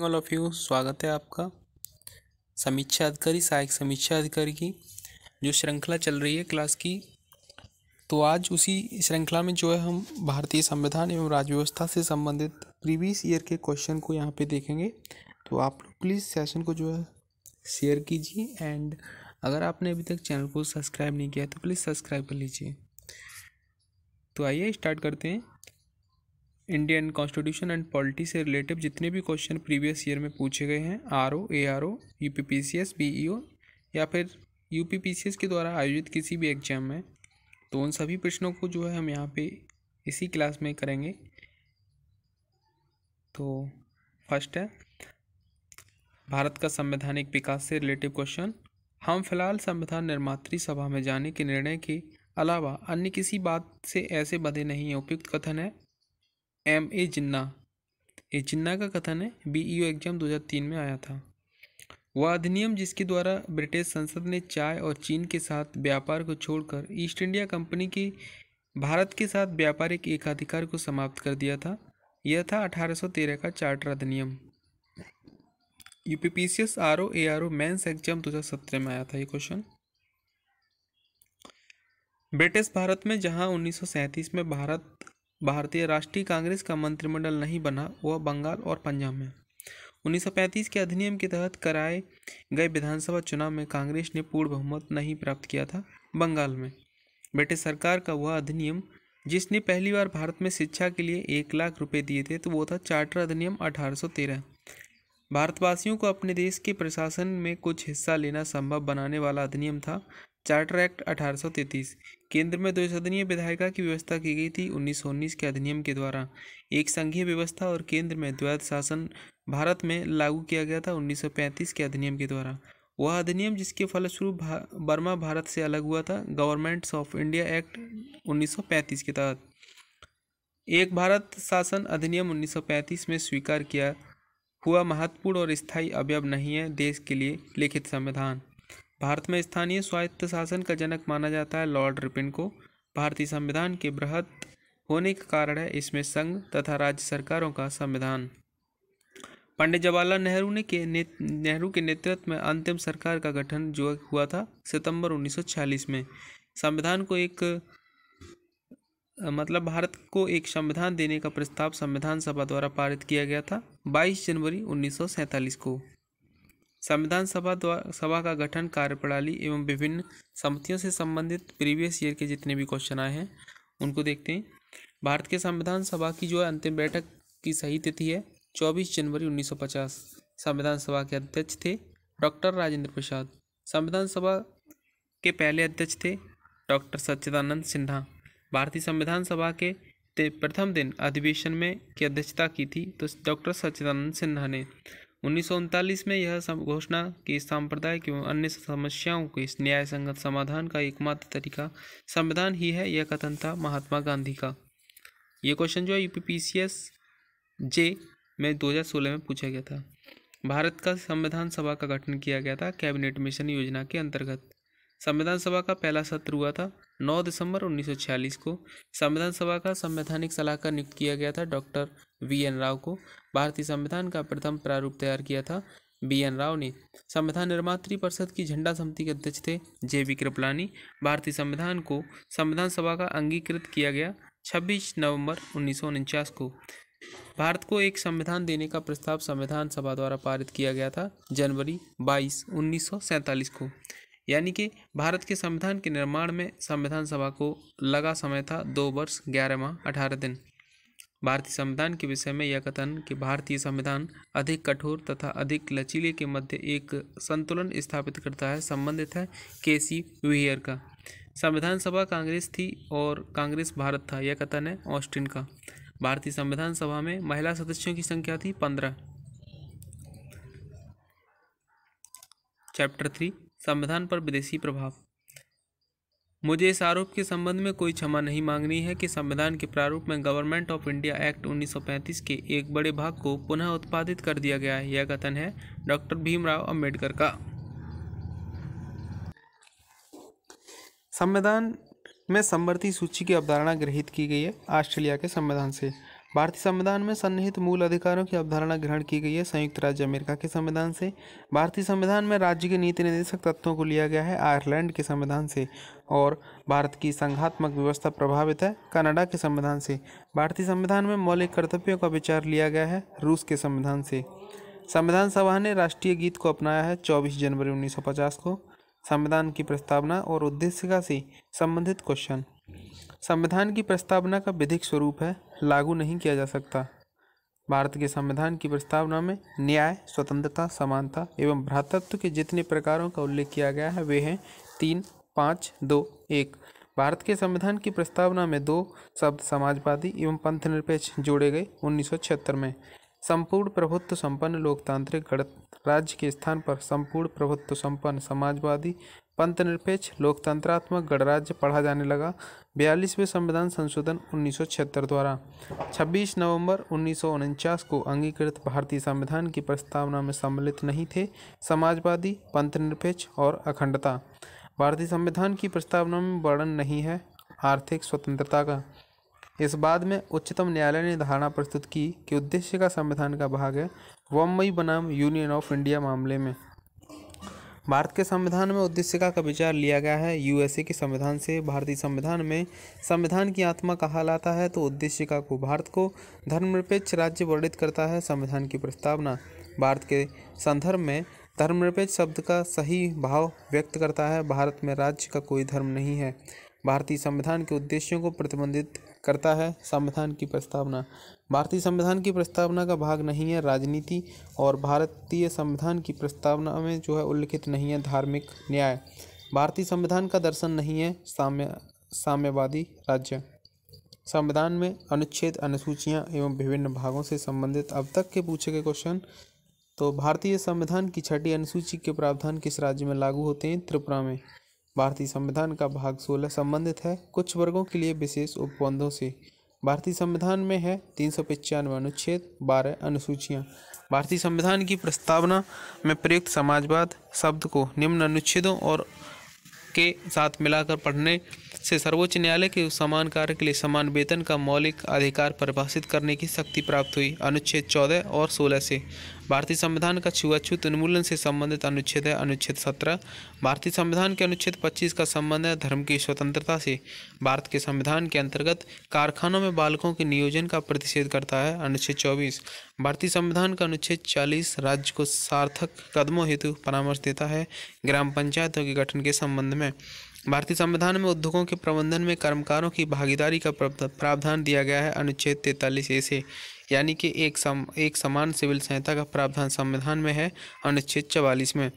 all of you स्वागत है आपका समीक्षा अधिकारी सहायक समीक्षा अधिकारी की जो श्रृंखला चल रही है क्लास की तो आज उसी श्रृंखला में जो है हम भारतीय संविधान एवं राजव्यवस्था से संबंधित प्रीवियस ईयर के क्वेश्चन को यहाँ पे देखेंगे तो आप लोग प्लीज़ सेशन को जो है शेयर कीजिए एंड अगर आपने अभी तक चैनल को सब्सक्राइब नहीं किया तो प्लीज़ सब्सक्राइब कर लीजिए तो आइए स्टार्ट करते हैं इंडियन कॉन्स्टिट्यूशन एंड पॉलिटी से रिलेटिव जितने भी क्वेश्चन प्रीवियस ईयर में पूछे गए हैं R O A R O U P P C S B E O या फिर U P P C S के द्वारा आयोजित किसी भी एग्जाम में तो उन सभी प्रश्नों को जो है हम यहाँ पे इसी क्लास में करेंगे तो फर्स्ट है भारत का संवैधानिक विकास से रिलेटिव क्वेश्चन हम फिलहाल संविधान निर्मात्र सभा में जाने के निर्णय के अलावा अन्य किसी बात से ऐसे बधे नहीं हैं उपयुक्त कथन है एम ए जिन्ना ए जिन्ना का कथन है बी एग्जाम 2003 में आया था वह अधिनियम जिसके द्वारा ब्रिटिश संसद ने चाय और चीन के साथ व्यापार को छोड़कर ईस्ट इंडिया कंपनी की भारत के साथ व्यापारिक एकाधिकार को समाप्त कर दिया था यह था 1813 का चार्टर अधिनियम U P P C S R O A R O mains exam सत्रह में आया था ये क्वेश्चन ब्रिटिश भारत में जहां उन्नीस में भारत भारतीय राष्ट्रीय कांग्रेस का मंत्रिमंडल नहीं बना वह बंगाल और पंजाब में 1935 के अधिनियम के तहत कराए गए विधानसभा चुनाव में कांग्रेस ने पूर्ण बहुमत नहीं प्राप्त किया था बंगाल में ब्रिटिश सरकार का वह अधिनियम जिसने पहली बार भारत में शिक्षा के लिए एक लाख रुपए दिए थे तो वो था चार्टर अधिनियम 1813 भारतवासियों को अपने देश के प्रशासन में कुछ हिस्सा लेना संभव बनाने वाला अधिनियम था चार्टर एक्ट अठारह केंद्र में सदनीय विधायिका की व्यवस्था की गई थी उन्नीस के अधिनियम के द्वारा एक संघीय व्यवस्था और केंद्र में द्वैत शासन भारत में लागू किया गया था 1935 के अधिनियम के द्वारा वह अधिनियम जिसके फलस्वरूप भा, बर्मा भारत से अलग हुआ था गवर्नमेंट्स ऑफ इंडिया एक्ट 1935 के तहत एक भारत शासन अधिनियम 1935 में स्वीकार किया हुआ महत्वपूर्ण और स्थायी अवयव नहीं है देश के लिए लिखित संविधान भारत में स्थानीय स्वायत्त शासन का जनक माना जाता है लॉर्ड रिपिन को भारतीय संविधान के बृहद होने का कारण है इसमें संघ तथा राज्य सरकारों का संविधान पंडित जवाहरलाल नेहरू ने के नेहरू के नेतृत्व में अंतिम सरकार का गठन जो हुआ था सितंबर 1946 में संविधान को एक मतलब भारत को एक संविधान देने का प्रस्ताव संविधान सभा द्वारा पारित किया गया था 22 जनवरी 1947 को संविधान सभा द्वारा सभा का गठन कार्यप्रणाली एवं विभिन्न समितियों से संबंधित प्रीवियस ईयर के जितने भी क्वेश्चन आए हैं उनको देखते हैं भारत के संविधान सभा की जो है अंतिम बैठक की सही तिथि है 24 जनवरी 1950 संविधान सभा के अध्यक्ष थे डॉक्टर राजेंद्र प्रसाद संविधान सभा के पहले अध्यक्ष थे डॉक्टर सच्चिदानंद सिन्हा भारतीय संविधान सभा के प्रथम दिन अधिवेशन में की अध्यक्षता की थी तो डॉक्टर सच्चिदानंद सिन्हा ने उन्नीस में यह घोषणा की सांप्रदायिक एवं अन्य समस्याओं के न्याय संगत समाधान का एकमात्र तरीका संविधान ही है यह कथन था महात्मा गांधी का ये क्वेश्चन जो है यू जे में 2016 में पूछा गया था भारत का संविधान सभा का गठन किया गया था कैबिनेट मिशन योजना के अंतर्गत संविधान सभा का पहला सत्र हुआ था 9 दिसंबर 1946 को संविधान सभा का संवैधानिक सलाहकार नियुक्त किया गया था डॉक्टर वी एन राव को भारतीय संविधान का प्रथम प्रारूप तैयार किया था बी एन राव ने संविधान निर्मात्री परिषद की झंडा समिति के अध्यक्ष थे जे वी कृपलानी भारतीय संविधान को संविधान सभा का अंगीकृत किया गया 26 नवंबर उन्नीस को भारत को एक संविधान देने का प्रस्ताव संविधान सभा द्वारा पारित किया गया था जनवरी 22 1947 को यानी कि भारत के संविधान के निर्माण में संविधान सभा को लगा समय था दो वर्ष ग्यारह माह अठारह दिन भारतीय संविधान के विषय में यह कथन कि भारतीय संविधान अधिक कठोर तथा अधिक लचीले के मध्य एक संतुलन स्थापित करता है संबंधित है के सी विहियर का संविधान सभा कांग्रेस थी और कांग्रेस भारत था यह कथन है ऑस्टिन का भारतीय संविधान सभा में महिला सदस्यों की संख्या थी पंद्रह चैप्टर थ्री संविधान पर विदेशी प्रभाव मुझे इस आरोप के संबंध में कोई क्षमा नहीं मांगनी है कि संविधान के प्रारूप में गवर्नमेंट ऑफ इंडिया एक्ट 1935 के एक बड़े भाग को पुनः उत्पादित कर दिया गया है यह कथन है डॉक्टर भीमराव अंबेडकर का संविधान में समवर्ती सूची की अवधारणा गृहित की गई है ऑस्ट्रेलिया के संविधान से भारतीय संविधान में सन्निहित मूल अधिकारों की अवधारणा ग्रहण की गई है संयुक्त राज्य अमेरिका के संविधान से भारतीय संविधान में राज्य के नीति निर्देशक तत्वों को लिया गया है आयरलैंड के संविधान से और भारत की संघात्मक व्यवस्था प्रभावित है कनाडा के संविधान से भारतीय संविधान में मौलिक कर्तव्यों का विचार लिया गया है रूस के संविधान से संविधान सभा ने राष्ट्रीय गीत को अपनाया है चौबीस जनवरी उन्नीस को संविधान की प्रस्तावना और उद्देश्य से संबंधित क्वेश्चन संविधान की प्रस्तावना का विधिक स्वरूप है लागू नहीं किया जा सकता भारत के संविधान की प्रस्तावना में न्याय स्वतंत्रता समानता एवं भ्रातृत्व के जितने प्रकारों का उल्लेख किया गया है वे हैं तीन पाँच दो एक भारत के संविधान की प्रस्तावना में दो शब्द समाजवादी एवं पंथ निरपेक्ष जोड़े गए उन्नीस में संपूर्ण प्रभुत्व संपन्न लोकतांत्रिक राज्य के स्थान पर संपूर्ण प्रभुत्व संपन्न समाजवादी पंथ निरपेक्ष लोकतंत्रात्मक गणराज्य पढ़ा जाने लगा बयालीसवें संविधान संशोधन उन्नीस द्वारा 26 नवंबर उन्नीस को अंगीकृत भारतीय संविधान की प्रस्तावना में सम्मिलित नहीं थे समाजवादी पंथ निरपेक्ष और अखंडता भारतीय संविधान की प्रस्तावना में वर्णन नहीं है आर्थिक स्वतंत्रता का इस बाद में उच्चतम न्यायालय ने धारणा प्रस्तुत की कि उद्देश्य का संविधान का भाग है बम्बई बनाम यूनियन ऑफ इंडिया मामले में भारत के संविधान में उद्देश्य का विचार लिया गया है यूएसए के संविधान से भारतीय संविधान में संविधान की आत्मा कहा लाता है तो उद्देश्यका को भारत को धर्मनिरपेक्ष राज्य वर्णित करता है संविधान की प्रस्तावना भारत के संदर्भ में धर्मनिरपेक्ष शब्द का सही भाव व्यक्त करता है भारत में राज्य का कोई धर्म नहीं है भारतीय संविधान के उद्देश्यों को प्रतिबंधित करता है संविधान की प्रस्तावना भारतीय संविधान की प्रस्तावना का भाग नहीं है राजनीति और भारतीय संविधान की प्रस्तावना में जो है उल्लिखित नहीं है धार्मिक न्याय भारतीय संविधान का दर्शन नहीं है साम्य साम्यवादी राज्य संविधान में अनुच्छेद अनुसूचियाँ एवं विभिन्न भागों से संबंधित अब तक के पूछे गए क्वेश्चन तो भारतीय संविधान की छठी अनुसूची के प्रावधान किस राज्य में लागू होते हैं त्रिपुरा में भारतीय संविधान का भाग सोलह संबंधित है कुछ वर्गों के लिए विशेष उपबंधों से भारतीय संविधान में है तीन सौ पचानवे अनुच्छेद बारह अनुसूचियाँ भारतीय संविधान की प्रस्तावना में प्रयुक्त समाजवाद शब्द को निम्न अनुच्छेदों और के साथ मिलाकर पढ़ने से सर्वोच्च न्यायालय के समान कार्य के लिए समान वेतन का मौलिक अधिकार परिभाषित करने की शक्ति प्राप्त हुई अनुच्छेद चौदह और सोलह से भारतीय संविधान का छुआछूत उन्मूलन से संबंधित अनुच्छेद है अनुच्छेद सत्रह भारतीय संविधान के अनुच्छेद पच्चीस का संबंध है धर्म की स्वतंत्रता से भारत के संविधान के अंतर्गत कारखानों में बालकों के नियोजन का प्रतिषेध करता है अनुच्छेद चौबीस भारतीय संविधान का अनुच्छेद चालीस राज्य को सार्थक कदमों हेतु परामर्श देता है ग्राम पंचायतों के गठन के संबंध में भारतीय संविधान में उद्योगों के प्रबंधन में कर्मकारों की भागीदारी का प्रावधान दिया गया है अनुच्छेद तैंतालीस ए से यानी कि एक सम एक समान सिविल संहिता का प्रावधान संविधान में है अनुच्छेद चवालीस में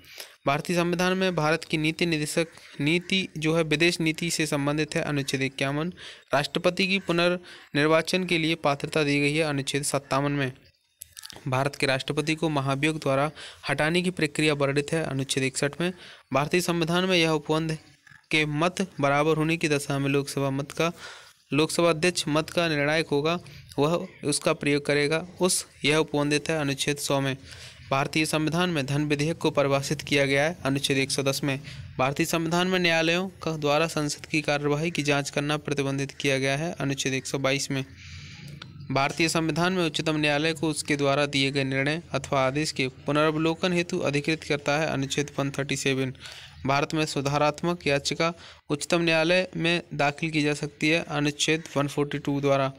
भारतीय संविधान में भारत की नीति निदेशक नीति जो है विदेश नीति से संबंधित है अनुच्छेद इक्यावन राष्ट्रपति की पुनर्निर्वाचन के लिए पात्रता दी गई है अनुच्छेद सत्तावन में भारत के राष्ट्रपति को महाभियोग द्वारा हटाने की प्रक्रिया वर्णित है अनुच्छेद इकसठ में भारतीय संविधान में यह उपबंध के मत बराबर होने की दशा में लोकसभा मत का लोकसभा अध्यक्ष मत का निर्णायक होगा वह उसका प्रयोग करेगा उस यह उपबंधित है अनुच्छेद सौ में भारतीय संविधान में धन विधेयक को परिभाषित किया गया है अनुच्छेद 110 में भारतीय संविधान में न्यायालयों का द्वारा संसद की कार्यवाही की जांच करना प्रतिबंधित किया गया है अनुच्छेद 122 में भारतीय संविधान में उच्चतम न्यायालय को उसके द्वारा दिए गए निर्णय अथवा आदेश के पुनर्वलोकन हेतु अधिकृत करता है अनुच्छेद वन थर्टी सेवन भारत में सुधारात्मक याचिका उच्चतम न्यायालय में दाखिल की जा सकती है अनुच्छेद 142 द्वारा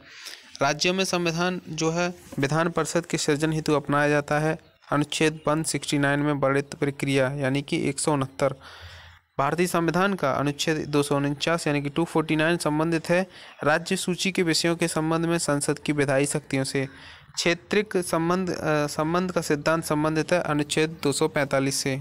राज्य में संविधान जो है विधान परिषद के सृजन हेतु अपनाया जाता है अनुच्छेद 169 में बढ़ित प्रक्रिया यानी कि एक भारतीय संविधान का अनुच्छेद दो यानी कि 249 संबंधित है राज्य सूची के विषयों के संबंध में संसद की विधायी शक्तियों से क्षेत्रिक संबंध संबंध का सिद्धांत संबंधित है अनुच्छेद दो से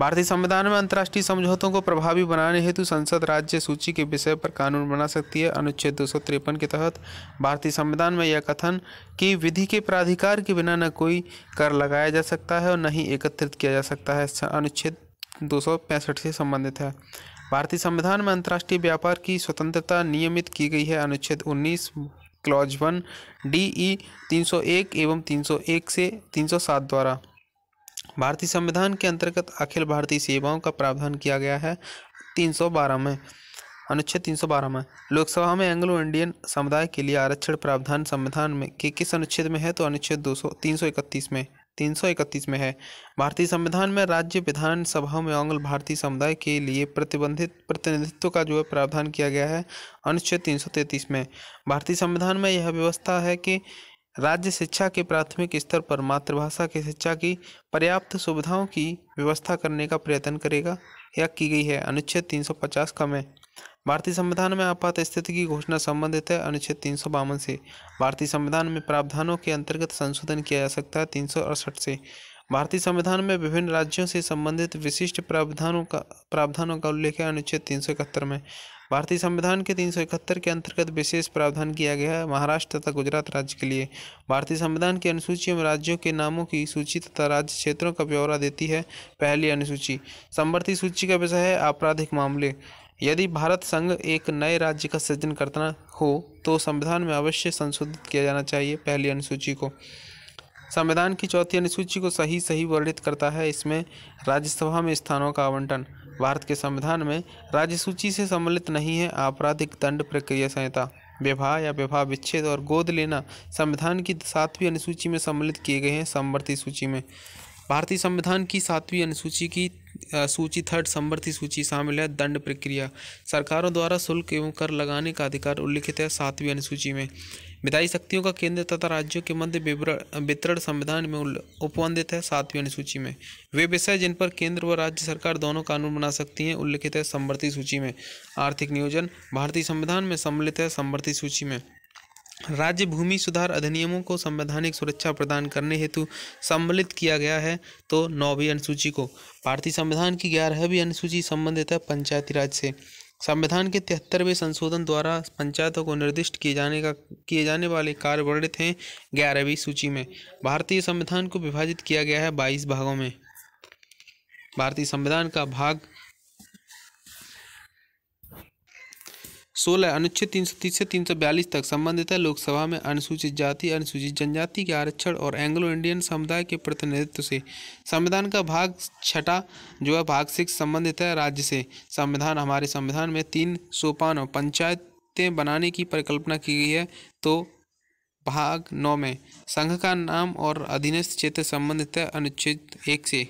भारतीय संविधान में अंतर्राष्ट्रीय समझौतों को प्रभावी बनाने हेतु संसद राज्य सूची के विषय पर कानून बना सकती है अनुच्छेद दो के तहत भारतीय संविधान में यह कथन कि विधि के प्राधिकार के बिना न कोई कर लगाया जा सकता है और न ही एकत्रित किया जा सकता है अनुच्छेद दो से संबंधित है भारतीय संविधान में अंतर्राष्ट्रीय व्यापार की स्वतंत्रता नियमित की गई है अनुच्छेद उन्नीस क्लॉज वन डी ई तीन एवं तीन से तीन द्वारा भारतीय संविधान के अंतर्गत अखिल भारतीय सेवाओं का प्रावधान किया गया है 312 में अनुच्छेद 312 में लोकसभा में एंग्लो इंडियन समुदाय के लिए आरक्षण प्रावधान संविधान में के किस अनुच्छेद में है तो अनुच्छेद सौ इकतीस में 331 में है भारतीय संविधान में राज्य विधान में आंग्ल भारतीय समुदाय के लिए प्रतिबंधित प्रतिनिधित्व का जो है प्रावधान किया गया है अनुच्छेद 333 में भारतीय संविधान में यह व्यवस्था है कि राज्य शिक्षा के प्राथमिक स्तर पर मातृभाषा की शिक्षा की पर्याप्त सुविधाओं की व्यवस्था करने का प्रयत्न करेगा या की गई है अनुच्छेद तीन सौ पचास का में भारतीय संविधान में आपात स्थिति की घोषणा संबंधित है अनुच्छेद तीन सौ बावन से भारतीय संविधान में प्रावधानों के अंतर्गत संशोधन किया जा सकता है तीन सौ अड़सठ से भारतीय संविधान में विभिन्न राज्यों से संबंधित विशिष्ट प्रावधानों का प्रावधानों का उल्लेख है अनुच्छेद तीन सौ इकहत्तर में भारतीय संविधान के तीन के अंतर्गत विशेष प्रावधान किया गया है महाराष्ट्र तथा गुजरात राज्य के लिए भारतीय संविधान की अनुसूची में राज्यों के नामों की सूची तथा राज्य क्षेत्रों का ब्यौरा देती है पहली अनुसूची संवर्ती सूची का विषय है आपराधिक मामले यदि भारत संघ एक नए राज्य का सृजन करना हो तो संविधान में अवश्य संशोधित किया जाना चाहिए पहली अनुसूची को संविधान की चौथी अनुसूची को सही सही वर्णित करता है इसमें राज्यसभा में स्थानों का आवंटन भारत के संविधान में राज्य सूची से सम्मिलित नहीं है आपराधिक दंड प्रक्रिया संहिता विवाह या विवाह विच्छेद और गोद लेना संविधान की सातवीं अनुसूची में सम्मिलित किए गए हैं समवर्ती सूची में भारतीय संविधान की सातवीं अनुसूची की सूची थर्ड संवर्ती सूची शामिल है दंड प्रक्रिया सरकारों द्वारा शुल्क एवं कर लगाने का अधिकार उल्लिखित है सातवीं अनुसूची में विधायी शक्तियों का केंद्र तथा राज्यों के मध्य वितरण संविधान में उपबंधित है सातवीं अनुसूची में वे विषय जिन पर केंद्र व राज्य सरकार दोनों कानून बना सकती हैं उल्लिखित है संवर्ती सूची में आर्थिक नियोजन भारतीय संविधान में सम्मिलित है समवर्ती सूची में राज्य भूमि सुधार अधिनियमों को संवैधानिक सुरक्षा प्रदान करने हेतु सम्मिलित किया गया है तो नौवीं अनुसूची को भारतीय संविधान की ग्यारहवीं अनुसूची संबंधित है पंचायती राज से संविधान के तिहत्तरवें संशोधन द्वारा पंचायतों को निर्दिष्ट किए जाने का किए जाने वाले कार्य वर्णित हैं ग्यारहवीं सूची में भारतीय संविधान को विभाजित किया गया है बाईस भागों में भारतीय संविधान का भाग सोलह अनुच्छेद तीन सौ तीस से तीन सौ बयालीस तक संबंधित है लोकसभा में अनुसूचित जाति अनुसूचित जनजाति के आरक्षण और एंग्लो इंडियन समुदाय के प्रतिनिधित्व से संविधान का भाग छठा जो है भाग सिक्स संबंधित है राज्य से संविधान हमारे संविधान में तीन और पंचायतें बनाने की परिकल्पना की गई है तो भाग नौ में संघ का नाम और अधीनस्थ क्षेत्र संबंधित है अनुच्छेद एक से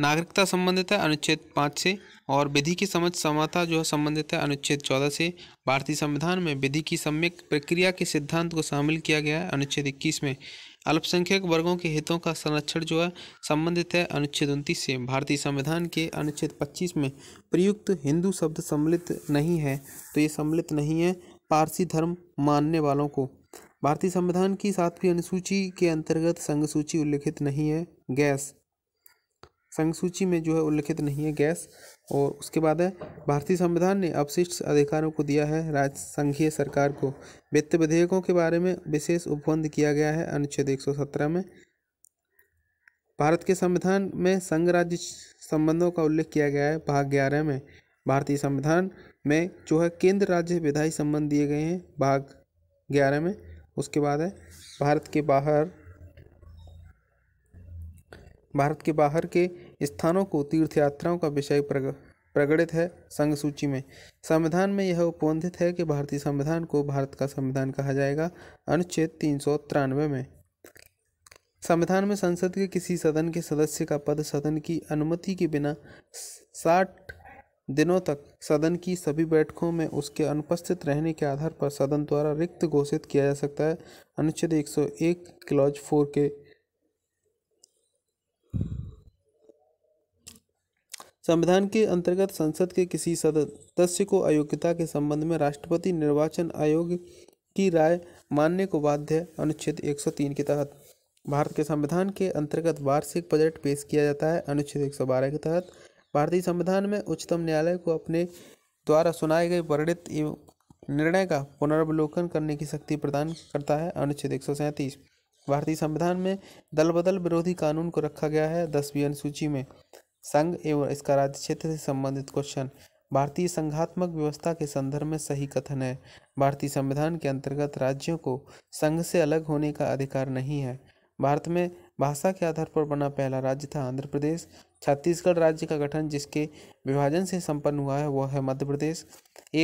नागरिकता संबंधित है अनुच्छेद पाँच से और विधि की समझ समाता जो है संबंधित है अनुच्छेद चौदह से भारतीय संविधान में विधि की सम्यक प्रक्रिया के सिद्धांत को शामिल किया गया है अनुच्छेद इक्कीस में अल्पसंख्यक वर्गों के हितों का संरक्षण जो है संबंधित है अनुच्छेद उनतीस से भारतीय संविधान के अनुच्छेद पच्चीस में प्रयुक्त हिंदू शब्द सम्मिलित नहीं है तो ये सम्मिलित नहीं है पारसी धर्म मानने वालों को भारतीय संविधान की सातवीं अनुसूची के अंतर्गत संघ सूची उल्लिखित नहीं है गैस संघसूची में जो है उल्लिखित नहीं है गैस और उसके बाद है भारतीय संविधान ने अपशिष्ट अधिकारों को दिया है राज्य संघीय सरकार को वित्त विधेयकों के बारे में विशेष उपबंध किया गया है अनुच्छेद एक में भारत के संविधान में संघ राज्य संबंधों का उल्लेख किया गया है भाग ग्यारह में भारतीय संविधान में जो है केंद्र राज्य विधायी संबंध दिए गए हैं भाग ग्यारह में उसके बाद है भारत के बाहर भारत के बाहर के स्थानों को तीर्थयात्राओं का विषय प्रगणित है संघ सूची में संविधान में यह उपबंधित है कि भारतीय संविधान को भारत का संविधान कहा जाएगा अनुच्छेद तीन सौ तिरानवे में संविधान में संसद के किसी सदन के सदस्य का पद सदन की अनुमति के बिना साठ दिनों तक सदन की सभी बैठकों में उसके अनुपस्थित रहने के आधार पर सदन द्वारा रिक्त घोषित किया जा सकता है अनुच्छेद 101 क्लॉज 4 के संविधान के अंतर्गत संसद के किसी सदस्य को अयोग्यता के संबंध में राष्ट्रपति निर्वाचन आयोग की राय मानने को बाध्य अनुच्छेद 103 के तहत भारत के संविधान के अंतर्गत वार्षिक बजट पेश किया जाता है अनुच्छेद 112 के तहत भारतीय संविधान में उच्चतम न्यायालय को अपने द्वारा सुनाए गए वर्णित निर्णय का पुनर्वलोकन करने की शक्ति प्रदान करता है अनुच्छेद एक भारतीय संविधान में दल बदल विरोधी कानून को रखा गया है दसवीं अनुसूची में संघ एवं इसका राज्य क्षेत्र से संबंधित क्वेश्चन भारतीय संघात्मक व्यवस्था के संदर्भ में सही कथन है भारतीय संविधान के अंतर्गत राज्यों को संघ से अलग होने का अधिकार नहीं है भारत में भाषा के आधार पर बना पहला राज्य था आंध्र प्रदेश छत्तीसगढ़ राज्य का गठन जिसके विभाजन से संपन्न हुआ है वह है मध्य प्रदेश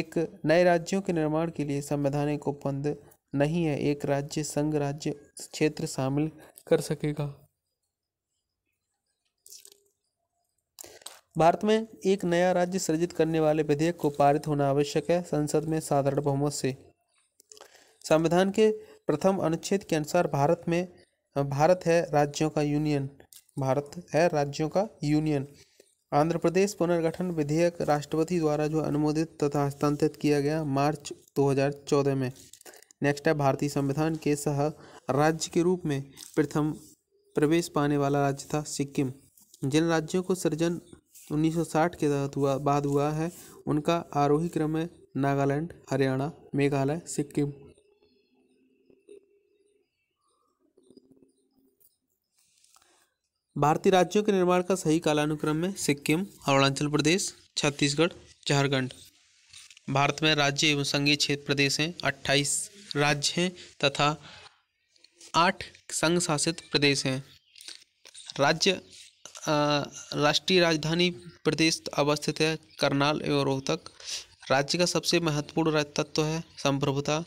एक नए राज्यों के निर्माण के लिए संवैधानिक उपबंध नहीं है एक राज्य संघ राज्य क्षेत्र शामिल कर सकेगा भारत में एक नया राज्य सृजित करने वाले विधेयक को पारित होना आवश्यक है संसद में साधारण बहुमत से संविधान के प्रथम अनुच्छेद के अनुसार भारत में भारत है राज्यों का यूनियन भारत है राज्यों का यूनियन आंध्र प्रदेश पुनर्गठन विधेयक राष्ट्रपति द्वारा जो अनुमोदित तथा हस्तांतरित किया गया मार्च 2014 में नेक्स्ट है भारतीय संविधान के सह राज्य के रूप में प्रथम प्रवेश पाने वाला राज्य था सिक्किम जिन राज्यों को सृजन 1960 के तहत हुआ बाद हुआ है उनका आरोही क्रम है नागालैंड हरियाणा मेघालय सिक्किम भारतीय राज्यों के निर्माण का सही कालानुक्रम है सिक्किम अरुणाचल प्रदेश छत्तीसगढ़ झारखंड भारत में राज्य एवं संघीय क्षेत्र प्रदेश हैं अट्ठाईस राज्य हैं तथा आठ संघ शासित प्रदेश हैं राज्य राष्ट्रीय राजधानी प्रदेश अवस्थित है करनाल एवं रोहतक राज्य का सबसे महत्वपूर्ण तत्व है संप्रभुता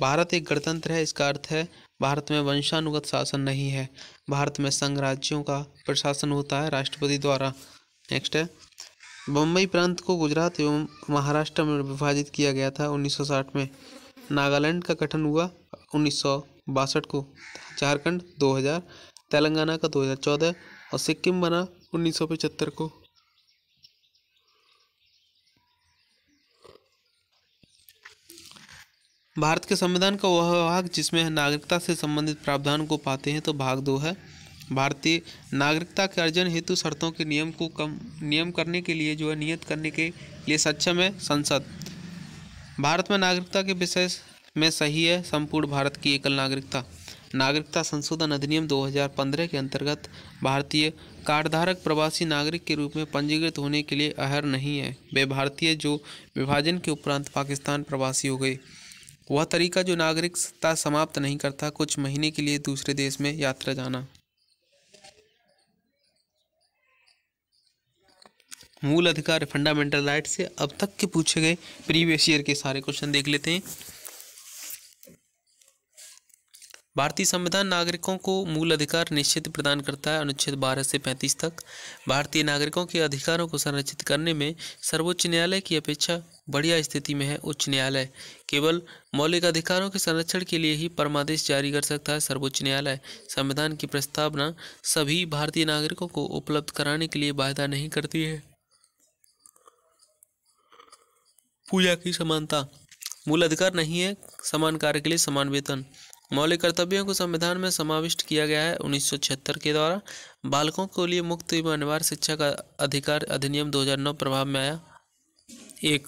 भारत एक गणतंत्र है इसका अर्थ है भारत में वंशानुगत शासन नहीं है भारत में संघ राज्यों का प्रशासन होता है राष्ट्रपति द्वारा नेक्स्ट है बम्बई प्रांत को गुजरात एवं महाराष्ट्र में विभाजित किया गया था 1960 में नागालैंड का गठन हुआ उन्नीस को झारखंड 2000 तेलंगाना का 2014 और सिक्किम बना उन्नीस सौ पचहत्तर को भारत के संविधान का वह भाग जिसमें नागरिकता से संबंधित प्रावधान को पाते हैं तो भाग दो है भारतीय नागरिकता के अर्जन हेतु शर्तों के नियम को कम नियम करने के लिए जो है नियत करने के लिए सक्षम है संसद भारत में नागरिकता के विषय में सही है संपूर्ण भारत की एकल नागरिकता नागरिकता संशोधन अधिनियम 2015 के अंतर्गत भारतीय कार्डधारक प्रवासी नागरिक के रूप में पंजीकृत होने के लिए अहर नहीं है वे भारतीय जो विभाजन के उपरांत पाकिस्तान प्रवासी हो गए वह तरीका जो नागरिकता समाप्त नहीं करता कुछ महीने के लिए दूसरे देश में यात्रा जाना मूल अधिकार फंडामेंटल राइट से अब तक के पूछे गए प्रीवियस ईयर के सारे क्वेश्चन देख लेते हैं भारतीय संविधान नागरिकों को मूल अधिकार निश्चित प्रदान करता है अनुच्छेद 12 से 35 तक भारतीय नागरिकों के अधिकारों को संरक्षित करने में सर्वोच्च न्यायालय की अपेक्षा बढ़िया स्थिति में है उच्च न्यायालय केवल मौलिक अधिकारों के संरक्षण के लिए ही परमादेश जारी कर सकता है सर्वोच्च न्यायालय संविधान की प्रस्तावना सभी भारतीय नागरिकों को उपलब्ध कराने के लिए वायदा नहीं करती है पूजा की समानता मूल अधिकार नहीं है समान कार्य के लिए समान वेतन मौलिक कर्तव्यों को संविधान में समाविष्ट किया गया है 1976 के द्वारा बालकों के लिए मुक्त एवं अनिवार्य शिक्षा का अधिकार अधिनियम 2009 प्रभाव में आया एक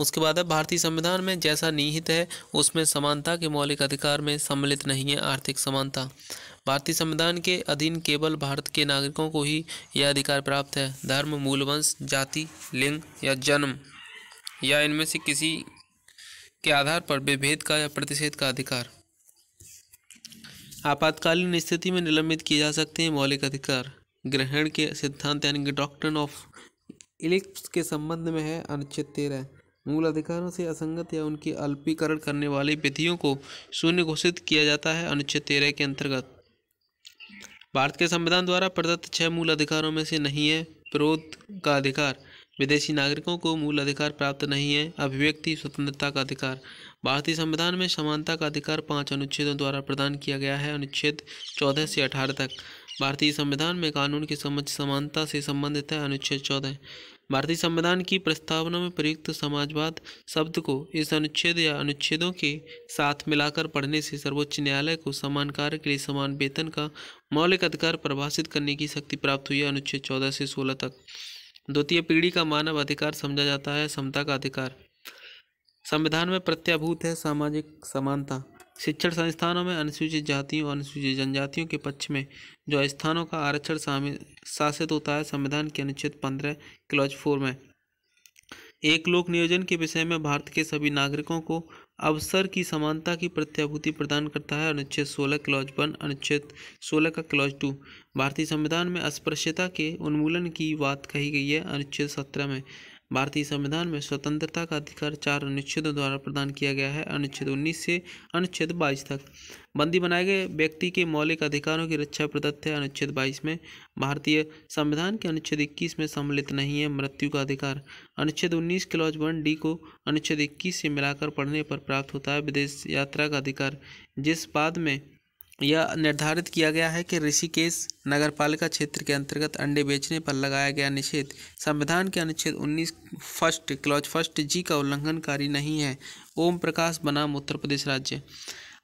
उसके बाद है भारतीय संविधान में जैसा निहित है उसमें समानता के मौलिक अधिकार में सम्मिलित नहीं है आर्थिक समानता भारतीय संविधान के अधीन केवल भारत के नागरिकों को ही यह अधिकार प्राप्त है धर्म मूलवंश जाति लिंग या जन्म या इनमें से किसी के आधार पर विभेद का या प्रतिषेध का अधिकार आपातकालीन स्थिति में निलंबित किए जा सकते हैं मौलिक अधिकार ग्रहण के सिद्धांत यानी कि डॉक्टर ऑफ इलिप्स के संबंध में है अनुच्छेद तेरह मूल अधिकारों से असंगत या उनके अल्पीकरण करने वाली विधियों को शून्य घोषित किया जाता है अनुच्छेद तेरह के अंतर्गत भारत के संविधान द्वारा प्रदत्त छह मूल अधिकारों में से नहीं है विरोध का अधिकार विदेशी नागरिकों को मूल अधिकार प्राप्त नहीं है अभिव्यक्ति स्वतंत्रता का अधिकार भारतीय संविधान में समानता का अधिकार पांच अनुच्छेदों द्वारा प्रदान किया गया है अनुच्छेद चौदह से अठारह तक भारतीय संविधान में कानून की समझ समानता से संबंधित है अनुच्छेद चौदह भारतीय संविधान की प्रस्तावना में प्रयुक्त समाजवाद शब्द को इस अनुच्छेद या अनुच्छेदों के साथ मिलाकर पढ़ने से सर्वोच्च न्यायालय को समान कार्य के लिए समान वेतन का मौलिक अधिकार परिभाषित करने की शक्ति प्राप्त हुई है अनुच्छेद चौदह से सोलह तक द्वितीय पीढ़ी का मानव अधिकार समझा जाता है समता का अधिकार संविधान में प्रत्याभूत है सामाजिक समानता शिक्षण संस्थानों में अनुसूचित जातियों और अनुसूचित जनजातियों के पक्ष में जो स्थानों का आरक्षण शासित होता है संविधान के अनुच्छेद पंद्रह क्लॉज फोर में एक लोक नियोजन के विषय में भारत के सभी नागरिकों को अवसर की समानता की प्रत्याभूति प्रदान करता है अनुच्छेद सोलह क्लॉज वन अनुच्छेद सोलह का क्लॉज टू भारतीय संविधान में अस्पृश्यता के उन्मूलन की बात कही गई है अनुच्छेद सत्रह में भारतीय संविधान में स्वतंत्रता का अधिकार चार अनुच्छेदों द्वारा प्रदान किया गया है अनुच्छेद 19 से अनुच्छेद 22 तक बंदी बनाए गए व्यक्ति के मौलिक अधिकारों की रक्षा प्रदत्त है अनुच्छेद 22 में भारतीय संविधान के अनुच्छेद 21 में सम्मिलित नहीं है मृत्यु का अधिकार अनुच्छेद 19 क्लॉज वन डी को अनुच्छेद इक्कीस से मिलाकर पढ़ने पर प्राप्त होता है विदेश यात्रा का अधिकार जिस बाद में यह निर्धारित किया गया है कि ऋषिकेश नगरपालिका क्षेत्र के अंतर्गत अंडे बेचने पर लगाया गया निषेध संविधान के अनुच्छेद 19 फर्स्ट क्लॉज फर्स्ट जी का उल्लंघनकारी नहीं है ओम प्रकाश बनाम उत्तर प्रदेश राज्य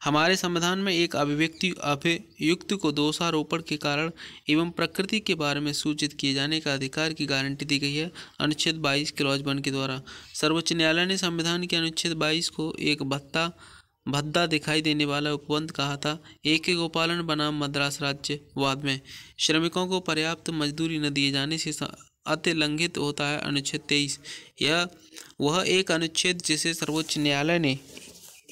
हमारे संविधान में एक अभिव्यक्ति अभियुक्त को दोषारोपण के कारण एवं प्रकृति के बारे में सूचित किए जाने का अधिकार की गारंटी दी गई है अनुच्छेद 22 क्लॉज वन के द्वारा सर्वोच्च न्यायालय ने संविधान के अनुच्छेद 22 को एक भत्ता भद्दा दिखाई देने वाला उपबंध कहा था एक के गोपालन बनाम मद्रास राज्य वाद में श्रमिकों को पर्याप्त मजदूरी न दिए जाने से अति लंघित होता है अनुच्छेद तेईस यह वह एक अनुच्छेद जिसे सर्वोच्च न्यायालय ने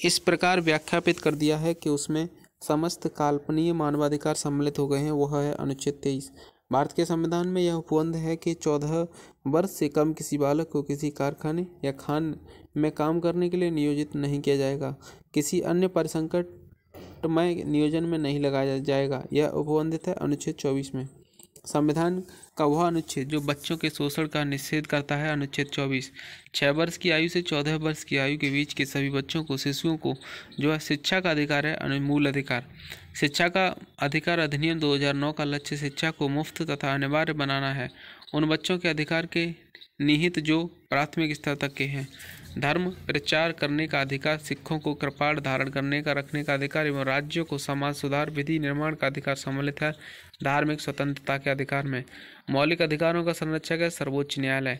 इस प्रकार व्याख्यापित कर दिया है कि उसमें समस्त काल्पनीय मानवाधिकार सम्मिलित हो गए हैं वह है अनुच्छेद तेईस भारत के संविधान में यह उपबंध है कि चौदह वर्ष से कम किसी बालक को किसी कारखाने या खान में काम करने के लिए नियोजित नहीं किया जाएगा किसी अन्य परिसंकटमय नियोजन में नहीं लगाया जाएगा यह उपबंधित है अनुच्छेद चौबीस में संविधान का वह अनुच्छेद जो बच्चों के शोषण का निषेध करता है अनुच्छेद चौबीस छः वर्ष की आयु से चौदह वर्ष की आयु के बीच के सभी बच्चों को शिशुओं को जो है शिक्षा का अधिकार है अनुमूल अधिकार शिक्षा का अधिकार अधिनियम 2009 का लक्ष्य शिक्षा को मुफ्त तथा अनिवार्य बनाना है उन बच्चों के अधिकार के निहित जो प्राथमिक स्तर तक के हैं धर्म प्रचार करने का अधिकार सिखों को कृपाण धारण करने का रखने का अधिकार एवं राज्यों को समाज सुधार विधि निर्माण का अधिकार सम्मिलित है धार्मिक स्वतंत्रता के अधिकार में मौलिक अधिकारों का संरक्षक है सर्वोच्च न्यायालय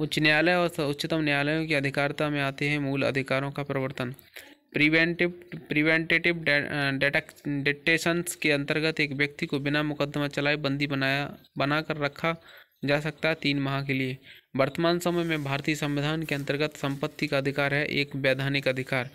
उच्च न्यायालय और उच्चतम न्यायालयों की अधिकारता में आते हैं मूल अधिकारों का प्रवर्तन प्रिवेंटिव प्रिवेंटेटिव डिटेशन के अंतर्गत एक व्यक्ति को बिना मुकदमा चलाए बंदी बनाया बनाकर रखा जा सकता है तीन माह के लिए वर्तमान समय में भारतीय संविधान के अंतर्गत संपत्ति का अधिकार है एक वैधानिक अधिकार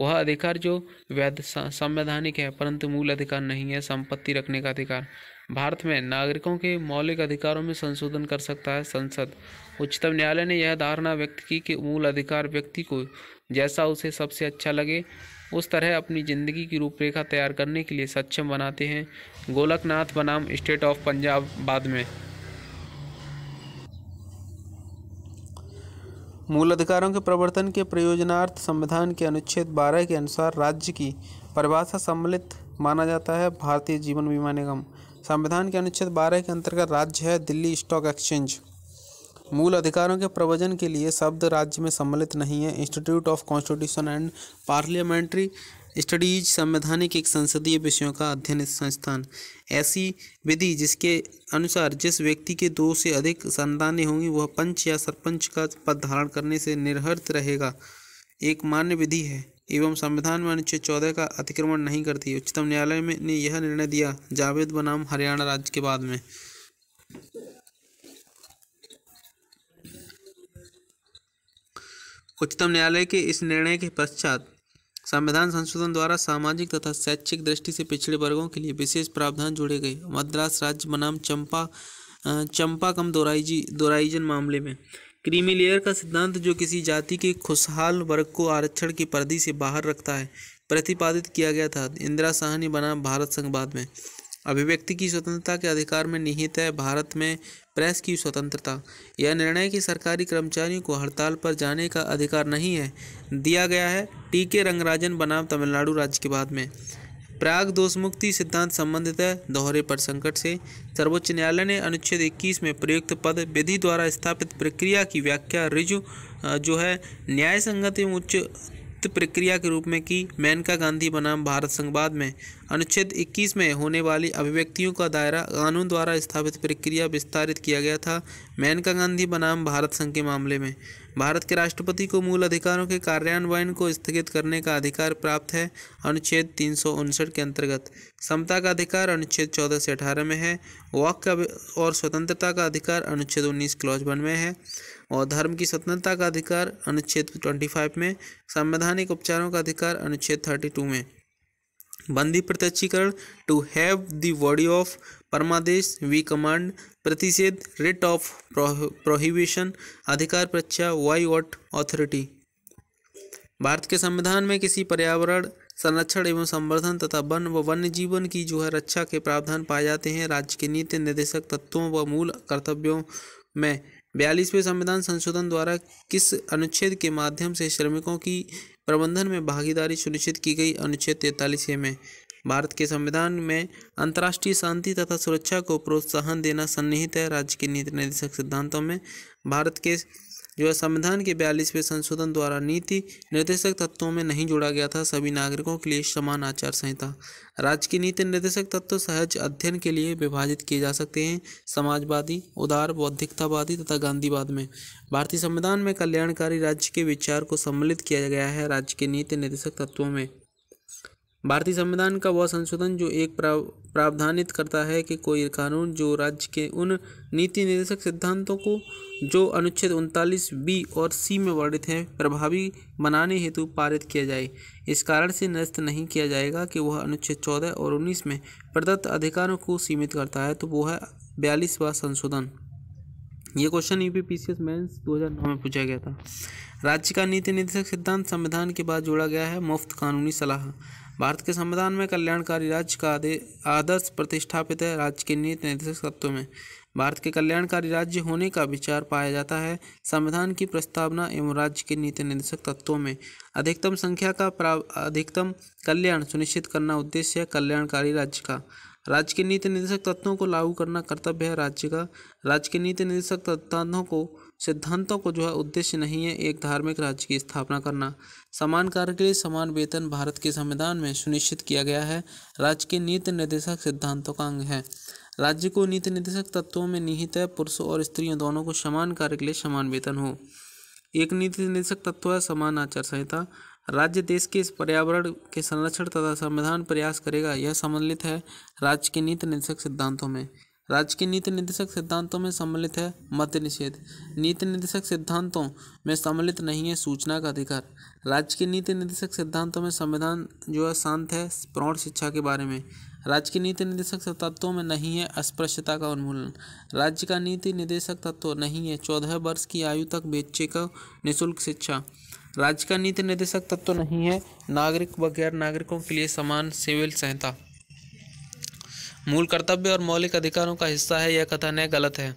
वह अधिकार जो वैध संवैधानिक है परंतु मूल अधिकार नहीं है संपत्ति रखने का अधिकार भारत में नागरिकों के मौलिक अधिकारों में संशोधन कर सकता है संसद उच्चतम न्यायालय ने यह धारणा व्यक्त की कि मूल अधिकार व्यक्ति को जैसा उसे सबसे अच्छा लगे उस तरह अपनी ज़िंदगी की रूपरेखा तैयार करने के लिए सक्षम बनाते हैं गोलकनाथ बनाम स्टेट ऑफ पंजाब बाद में मूल अधिकारों के प्रवर्तन के प्रयोजनार्थ संविधान के अनुच्छेद 12 के अनुसार राज्य की परिभाषा सम्मिलित माना जाता है भारतीय जीवन बीमा निगम संविधान के अनुच्छेद 12 के अंतर्गत राज्य है दिल्ली स्टॉक एक्सचेंज मूल अधिकारों के प्रवचन के लिए शब्द राज्य में सम्मिलित नहीं है institute of constitution and parliamentary studies संवैधानिक एक संसदीय विषयों का अध्ययन संस्थान ऐसी विधि जिसके अनुसार जिस व्यक्ति के दो से अधिक संतानें होंगी वह पंच या सरपंच का पद धारण करने से निर्हर्त रहेगा एक मान्य विधि है एवं संविधान में अनुच्छेद चौदह का अतिक्रमण नहीं करती उच्चतम न्यायालय में ने यह निर्णय दिया जावेद बनाम हरियाणा राज्य के बाद में उच्चतम न्यायालय के इस निर्णय के पश्चात संविधान संशोधन द्वारा सामाजिक तथा शैक्षिक दृष्टि से पिछड़े वर्गों के लिए विशेष प्रावधान जोड़े गए मद्रास राज्य बनाम चंपा चंपा कम दोराइजी दोराइजन मामले में क्रीमी लेयर का सिद्धांत जो किसी जाति के खुशहाल वर्ग को आरक्षण की परिधि से बाहर रखता है प्रतिपादित किया गया था इंदिरा साहनी बनाम भारत संघवाद में अभिव्यक्ति की स्वतंत्रता के अधिकार में निहित है भारत में प्रेस की स्वतंत्रता यह निर्णय कि सरकारी कर्मचारियों को हड़ताल पर जाने का अधिकार नहीं है दिया गया है टी के रंगराजन बनाम तमिलनाडु राज्य के बाद में प्राग दोष मुक्ति सिद्धांत संबंधित है दोहरे पर संकट से सर्वोच्च न्यायालय ने अनुच्छेद 21 में प्रयुक्त पद विधि द्वारा स्थापित प्रक्रिया की व्याख्या रिजु जो है न्याय संगत एवं उच्च संयुक्त प्रक्रिया के रूप में की मेनका गांधी बनाम भारत संघवाद में अनुच्छेद 21 में होने वाली अभिव्यक्तियों का दायरा कानून द्वारा स्थापित प्रक्रिया विस्तारित किया गया था मेनका गांधी बनाम भारत संघ के मामले में भारत के राष्ट्रपति को मूल अधिकारों के कार्यान्वयन को स्थगित करने का अधिकार प्राप्त है अनुच्छेद तीन के अंतर्गत समता का अधिकार अनुच्छेद चौदह से अठारह में है वाक और स्वतंत्रता का अधिकार अनुच्छेद उन्नीस क्लॉज वन में है और धर्म की स्वतंत्रता का अधिकार अनुच्छेद 25 में संवैधानिक उपचारों का अधिकार अनुच्छेद 32 में बंदी प्रत्यक्षीकरण टू हैव दॉडी बॉडी ऑफ परमादेश वी कमांड प्रतिषेध रिट ऑफ प्रोहिबिशन अधिकार प्रच्छा वाई वॉट ऑथोरिटी भारत के संविधान में किसी पर्यावरण संरक्षण एवं संवर्धन तथा वन व वन्य जीवन की जो है रक्षा के प्रावधान पाए जाते हैं राज्य के नीति निर्देशक तत्वों व मूल कर्तव्यों में बयालीसवें संविधान संशोधन द्वारा किस अनुच्छेद के माध्यम से श्रमिकों की प्रबंधन में भागीदारी सुनिश्चित की गई अनुच्छेद तैतालीस में भारत के संविधान में अंतर्राष्ट्रीय शांति तथा सुरक्षा को प्रोत्साहन देना सन्निहित है राज्य के नीति निर्देशक सिद्धांतों में भारत के जो है संविधान के बयालीसवें संशोधन द्वारा नीति निर्देशक तत्वों में नहीं जोड़ा गया था सभी नागरिकों के लिए समान आचार संहिता राज्य की नीति निर्देशक तत्व सहज अध्ययन के लिए विभाजित किए जा सकते हैं समाजवादी उदार बौद्धिकतावादी तथा गांधीवाद में भारतीय संविधान में कल्याणकारी राज्य के विचार को सम्मिलित किया गया है राज्य के नीति निर्देशक तत्वों में भारतीय संविधान का वह संशोधन जो एक प्रावधानित करता है कि कोई कानून जो राज्य के उन नीति निर्देशक सिद्धांतों को जो अनुच्छेद उनतालीस बी और सी में वर्णित हैं प्रभावी बनाने हेतु पारित किया जाए इस कारण से निरस्त नहीं किया जाएगा कि वह अनुच्छेद चौदह और उन्नीस में प्रदत्त अधिकारों को सीमित करता है तो वह है बयालीसवा संशोधन ये question U P P C S mains दो में पूछा गया था राज्य का नीति निर्देशक सिद्धांत संविधान के बाद जोड़ा गया है मुफ्त कानूनी सलाह भारत के संविधान में कल्याणकारी राज्य का आदर्श प्रतिष्ठापित है राज्य के नीति निर्देशक तत्वों में भारत के कल्याणकारी राज्य होने का विचार पाया जाता है संविधान की प्रस्तावना एवं राज्य के नीति निर्देशक तत्वों में अधिकतम संख्या का अधिकतम कल्याण सुनिश्चित करना उद्देश्य है कल्याणकारी राज्य का राज्य के नीति निर्देशक तत्वों को लागू करना कर्तव्य है राज्य का राज्य के नीति निर्देशक तत्वों को सिद्धांतों को जो है उद्देश्य नहीं है एक धार्मिक राज्य की स्थापना करना समान कार्य के लिए समान वेतन भारत के संविधान में सुनिश्चित किया गया है राज्य के नीति निर्देशक सिद्धांतों का अंग है राज्य को नीति निर्देशक तत्वों में निहित है पुरुषों और स्त्रियों दोनों को समान कार्य के लिए समान वेतन हो एक नीति निर्देशक तत्व है समान आचार संहिता राज्य देश के इस पर्यावरण के संरक्षण तथा संविधान प्रयास करेगा यह सम्मिलित है राज्य के नीति निर्देशक सिद्धांतों में राज्य के नीति निर्देशक सिद्धांतों में सम्मिलित है मध्य निषेध नीति निर्देशक सिद्धांतों में सम्मिलित नहीं है सूचना का अधिकार राज्य के नीति निर्देशक सिद्धांतों में संविधान जो है शांत है प्रौढ़ शिक्षा के बारे में राज्य के नीति निर्देशक तत्वों में नहीं है अस्पृश्यता का उन्मूलन राज्य का नीति निर्देशक तत्व नहीं है चौदह वर्ष की आयु तक बेचे का निःशुल्क शिक्षा राज्य का नीति निर्देशक तत्व नहीं है नागरिक व गैर नागरिकों के लिए समान सिविल संहिता मूल कर्तव्य और मौलिक अधिकारों का हिस्सा है यह कथन है गलत है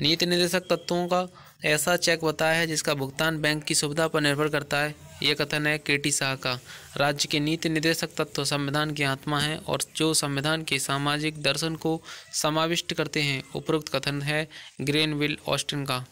नीति निर्देशक तत्वों का ऐसा चेक बताया है जिसका भुगतान बैंक की सुविधा पर निर्भर करता है यह कथन है के टी शाह का राज्य के नीति निर्देशक तत्व संविधान की आत्मा है और जो संविधान के सामाजिक दर्शन को समाविष्ट करते हैं उपरोक्त कथन है ग्रेनविल ऑस्टिन का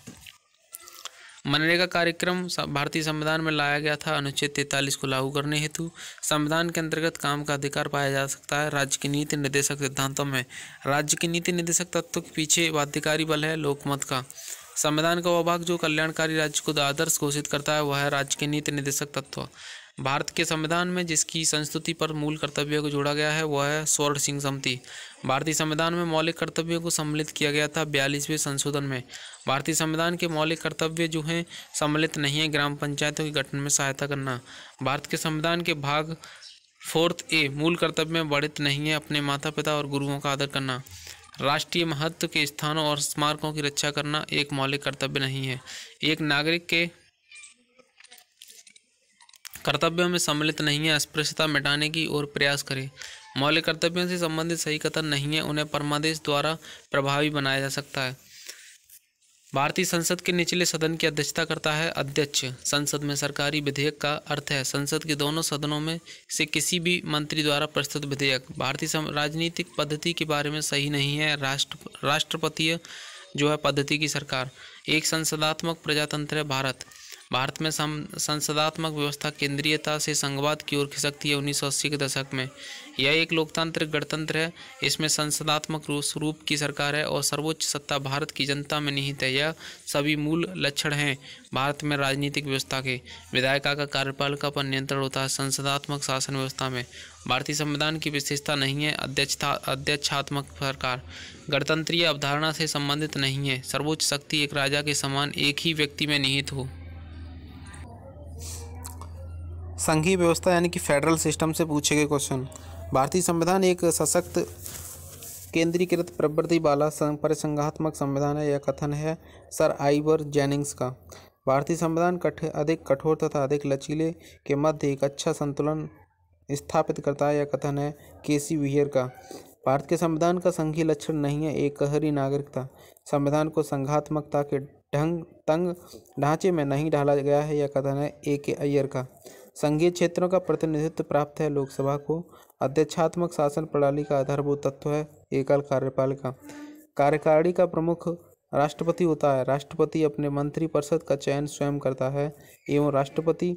मनरेगा कार्यक्रम भारतीय संविधान में लाया गया था अनुच्छेद तैंतालीस को लागू करने हेतु संविधान के अंतर्गत काम का अधिकार पाया जा सकता है राज्य के नीति निर्देशक सिद्धांतों में राज्य के नीति निर्देशक तत्व के पीछे बाध्यकारी बल है लोकमत का संविधान का वह भाग जो कल्याणकारी राज्य को आदर्श घोषित करता है वह है राज्य के नीति निर्देशक तत्व भारत के संविधान में जिसकी संस्तुति पर मूल कर्तव्य को जोड़ा गया है वह है स्वर्ण सिंह समिति भारतीय संविधान में मौलिक कर्तव्यों को सम्मिलित किया गया था बयालीसवें संशोधन में भारतीय संविधान के मौलिक कर्तव्य जो हैं सम्मिलित नहीं है ग्राम पंचायतों के गठन में सहायता करना भारत के संविधान के भाग फोर्थ ए मूल कर्तव्य में वर्णित नहीं है अपने माता पिता और गुरुओं का आदर करना राष्ट्रीय महत्व के स्थानों और स्मारकों की रक्षा करना एक मौलिक कर्तव्य नहीं है एक नागरिक के कर्तव्यों में सम्मिलित नहीं है अस्पृश्यता मिटाने की ओर प्रयास करें मौलिक कर्तव्यों से संबंधित सही कथन नहीं है उन्हें परमादेश द्वारा प्रभावी बनाया जा सकता है भारतीय संसद के निचले सदन की अध्यक्षता करता है अध्यक्ष संसद में सरकारी विधेयक का अर्थ है संसद के दोनों सदनों में से किसी भी मंत्री द्वारा प्रस्तुत विधेयक भारतीय राजनीतिक पद्धति के बारे में सही नहीं है राष्ट्र राष्ट्रपति जो है पद्धति की सरकार एक संसदात्मक प्रजातंत्र है भारत भारत में संसदात्मक व्यवस्था केंद्रीयता से संघवाद की ओर खिसकती है अस्सी के दशक में यह एक लोकतांत्रिक गणतंत्र है इसमें संसदात्मक स्वरूप की सरकार है और सर्वोच्च सत्ता भारत की जनता में निहित है यह सभी मूल लक्षण हैं भारत में राजनीतिक व्यवस्था के विधायिका का कार्यपालिका पर नियंत्रण होता है संसदात्मक शासन व्यवस्था में भारतीय संविधान की विशेषता नहीं है अध्यक्षता अध्यक्षात्मक सरकार गणतंत्रीय अवधारणा से संबंधित नहीं है सर्वोच्च शक्ति एक राजा के समान एक ही व्यक्ति में निहित हो संघीय व्यवस्था यानी कि फेडरल सिस्टम से पूछे गए क्वेश्चन भारतीय संविधान एक सशक्त केंद्रीकृत प्रवृत्ति वाला परिसंघात्मक संविधान है यह कथन है सर आइवर जेनिंग्स का भारतीय संविधान कठ अधिक कठोर तथा अधिक लचीले के मध्य एक अच्छा संतुलन स्थापित करता है यह कथन है के सी वियर का भारत के संविधान का संघीय लक्षण नहीं है एक कहरी नागरिकता संविधान को संघात्मकता के ढंग तंग ढांचे में नहीं ढाला गया है यह कथन है ए के अय्यर का संघीय क्षेत्रों का प्रतिनिधित्व प्राप्त है लोकसभा को अध्यक्षात्मक शासन प्रणाली का आधारभूत तत्व है एकल कार्यपालिका कार्यकारिणी का प्रमुख राष्ट्रपति होता है राष्ट्रपति अपने मंत्रिपरिषद का चयन स्वयं करता है एवं राष्ट्रपति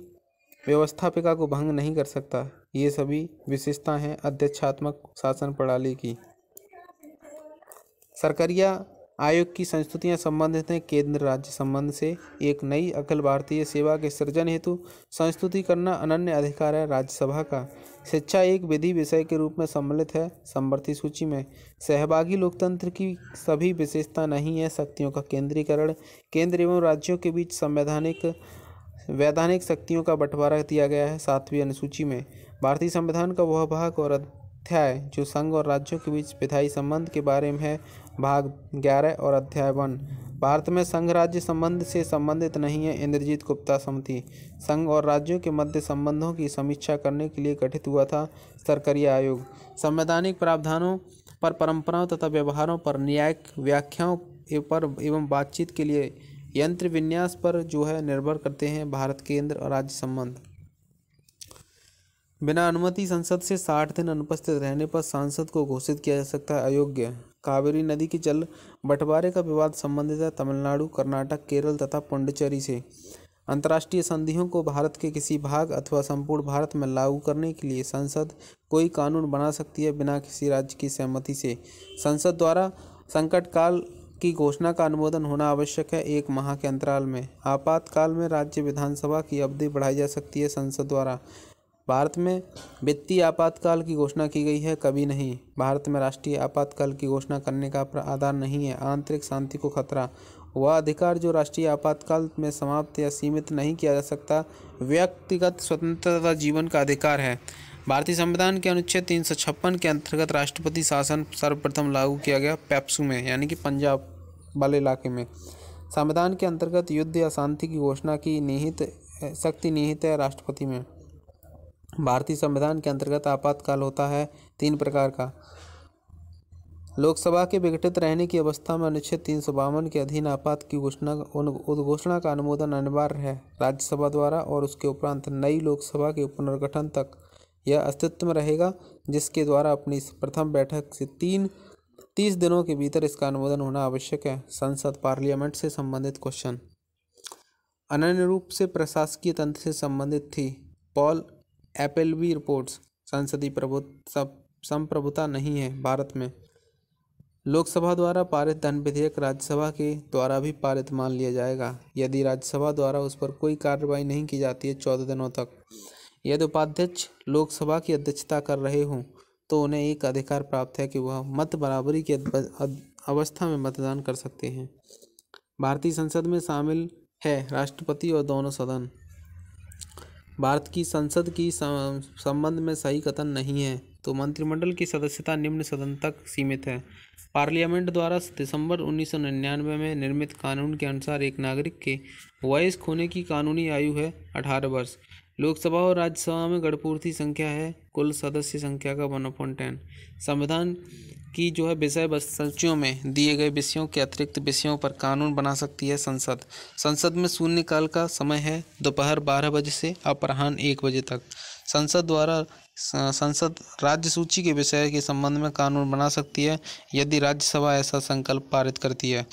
व्यवस्थापिका को भंग नहीं कर सकता ये सभी विशेषता हैं अध्यक्षात्मक शासन प्रणाली की सरकारिया आयोग की संस्तुतियाँ संबंधित हैं केंद्र राज्य संबंध से एक नई अखिल भारतीय सेवा के सृजन हेतु संस्तुति करना अनन्य अधिकार है राज्यसभा का शिक्षा एक विधि विषय के रूप में सम्मिलित है समवर्ती सूची में सहभागी लोकतंत्र की सभी विशेषता नहीं है शक्तियों का केंद्रीकरण केंद्र एवं राज्यों के बीच संवैधानिक वैधानिक शक्तियों का बंटवारा दिया गया है सातवीं अनुसूची में भारतीय संविधान का वह भाग और अध्याय जो संघ और राज्यों के बीच विधायी संबंध के बारे में है भाग ग्यारह और अध्याय वन भारत में संघ राज्य संबंध से संबंधित नहीं है इंद्रजीत गुप्ता समिति संघ और राज्यों के मध्य संबंधों की समीक्षा करने के लिए गठित हुआ था सरकारी आयोग संवैधानिक प्रावधानों पर परंपराओं तथा व्यवहारों पर न्यायिक व्याख्याओं पर एवं बातचीत के लिए यंत्र विन्यास पर जो है निर्भर करते हैं भारत केंद्र और राज्य संबंध बिना अनुमति संसद से साठ दिन अनुपस्थित रहने पर सांसद को घोषित किया जा सकता है अयोग्य कावेरी नदी के जल बंटवारे का विवाद संबंधित है तमिलनाडु कर्नाटक केरल तथा पुंडचेरी से अंतर्राष्ट्रीय संधियों को भारत के किसी भाग अथवा संपूर्ण भारत में लागू करने के लिए संसद कोई कानून बना सकती है बिना किसी राज्य की सहमति से संसद द्वारा संकट काल की घोषणा का अनुमोदन होना आवश्यक है एक माह के अंतराल में आपातकाल में राज्य विधानसभा की अवधि बढ़ाई जा सकती है संसद द्वारा भारत में वित्तीय आपातकाल की घोषणा की गई है कभी नहीं भारत में राष्ट्रीय आपातकाल की घोषणा करने का आधार नहीं है आंतरिक शांति को खतरा वह अधिकार जो राष्ट्रीय आपातकाल में समाप्त या सीमित नहीं किया जा सकता व्यक्तिगत स्वतंत्रता जीवन का अधिकार है भारतीय संविधान के अनुच्छेद तीन के अंतर्गत राष्ट्रपति शासन सर्वप्रथम लागू किया गया पैप्सू में यानी कि पंजाब वाले इलाके में संविधान के अंतर्गत युद्ध या शांति की घोषणा की निहित शक्ति निहित है राष्ट्रपति में भारतीय संविधान के अंतर्गत आपातकाल होता है तीन प्रकार का लोकसभा के विघटित रहने की अवस्था में अनुच्छेद तीन सौ बावन के अधीन आपात की घोषणा उद्घोषणा का अनुमोदन अनिवार्य है राज्यसभा द्वारा और उसके उपरांत नई लोकसभा के पुनर्गठन तक यह अस्तित्व में रहेगा जिसके द्वारा अपनी प्रथम बैठक से तीन तीस दिनों के भीतर इसका अनुमोदन होना आवश्यक है संसद पार्लियामेंट से संबंधित क्वेश्चन अनन्य रूप से प्रशासकीय तंत्र से संबंधित थी पॉल एपलवी रिपोर्ट्स संसदीय प्रभु संप्रभुता नहीं है भारत में लोकसभा द्वारा पारित धन विधेयक राज्यसभा के द्वारा भी पारित मान लिया जाएगा यदि राज्यसभा द्वारा उस पर कोई कार्रवाई नहीं की जाती है चौदह दिनों तक यदि उपाध्यक्ष लोकसभा की अध्यक्षता कर रहे हों तो उन्हें एक अधिकार प्राप्त है कि वह मत बराबरी की अवस्था में मतदान कर सकते हैं भारतीय संसद में शामिल है राष्ट्रपति और दोनों सदन भारत की संसद की संबंध में सही कथन नहीं है तो मंत्रिमंडल की सदस्यता निम्न सदन तक सीमित है पार्लियामेंट द्वारा दिसंबर 1999 में निर्मित कानून के अनुसार एक नागरिक के वॉइस खोने की कानूनी आयु है 18 वर्ष लोकसभा और राज्यसभा में गणपूर्ति संख्या है कुल सदस्य संख्या का वन पॉइंट टेन संविधान की जो है विषय सूचियों में दिए गए विषयों के अतिरिक्त विषयों पर कानून बना सकती है संसद संसद में शून्यकाल का समय है दोपहर बारह बजे से अपराह्न एक बजे तक संसद द्वारा संसद राज्य सूची के विषय के संबंध में कानून बना सकती है यदि राज्यसभा ऐसा संकल्प पारित करती है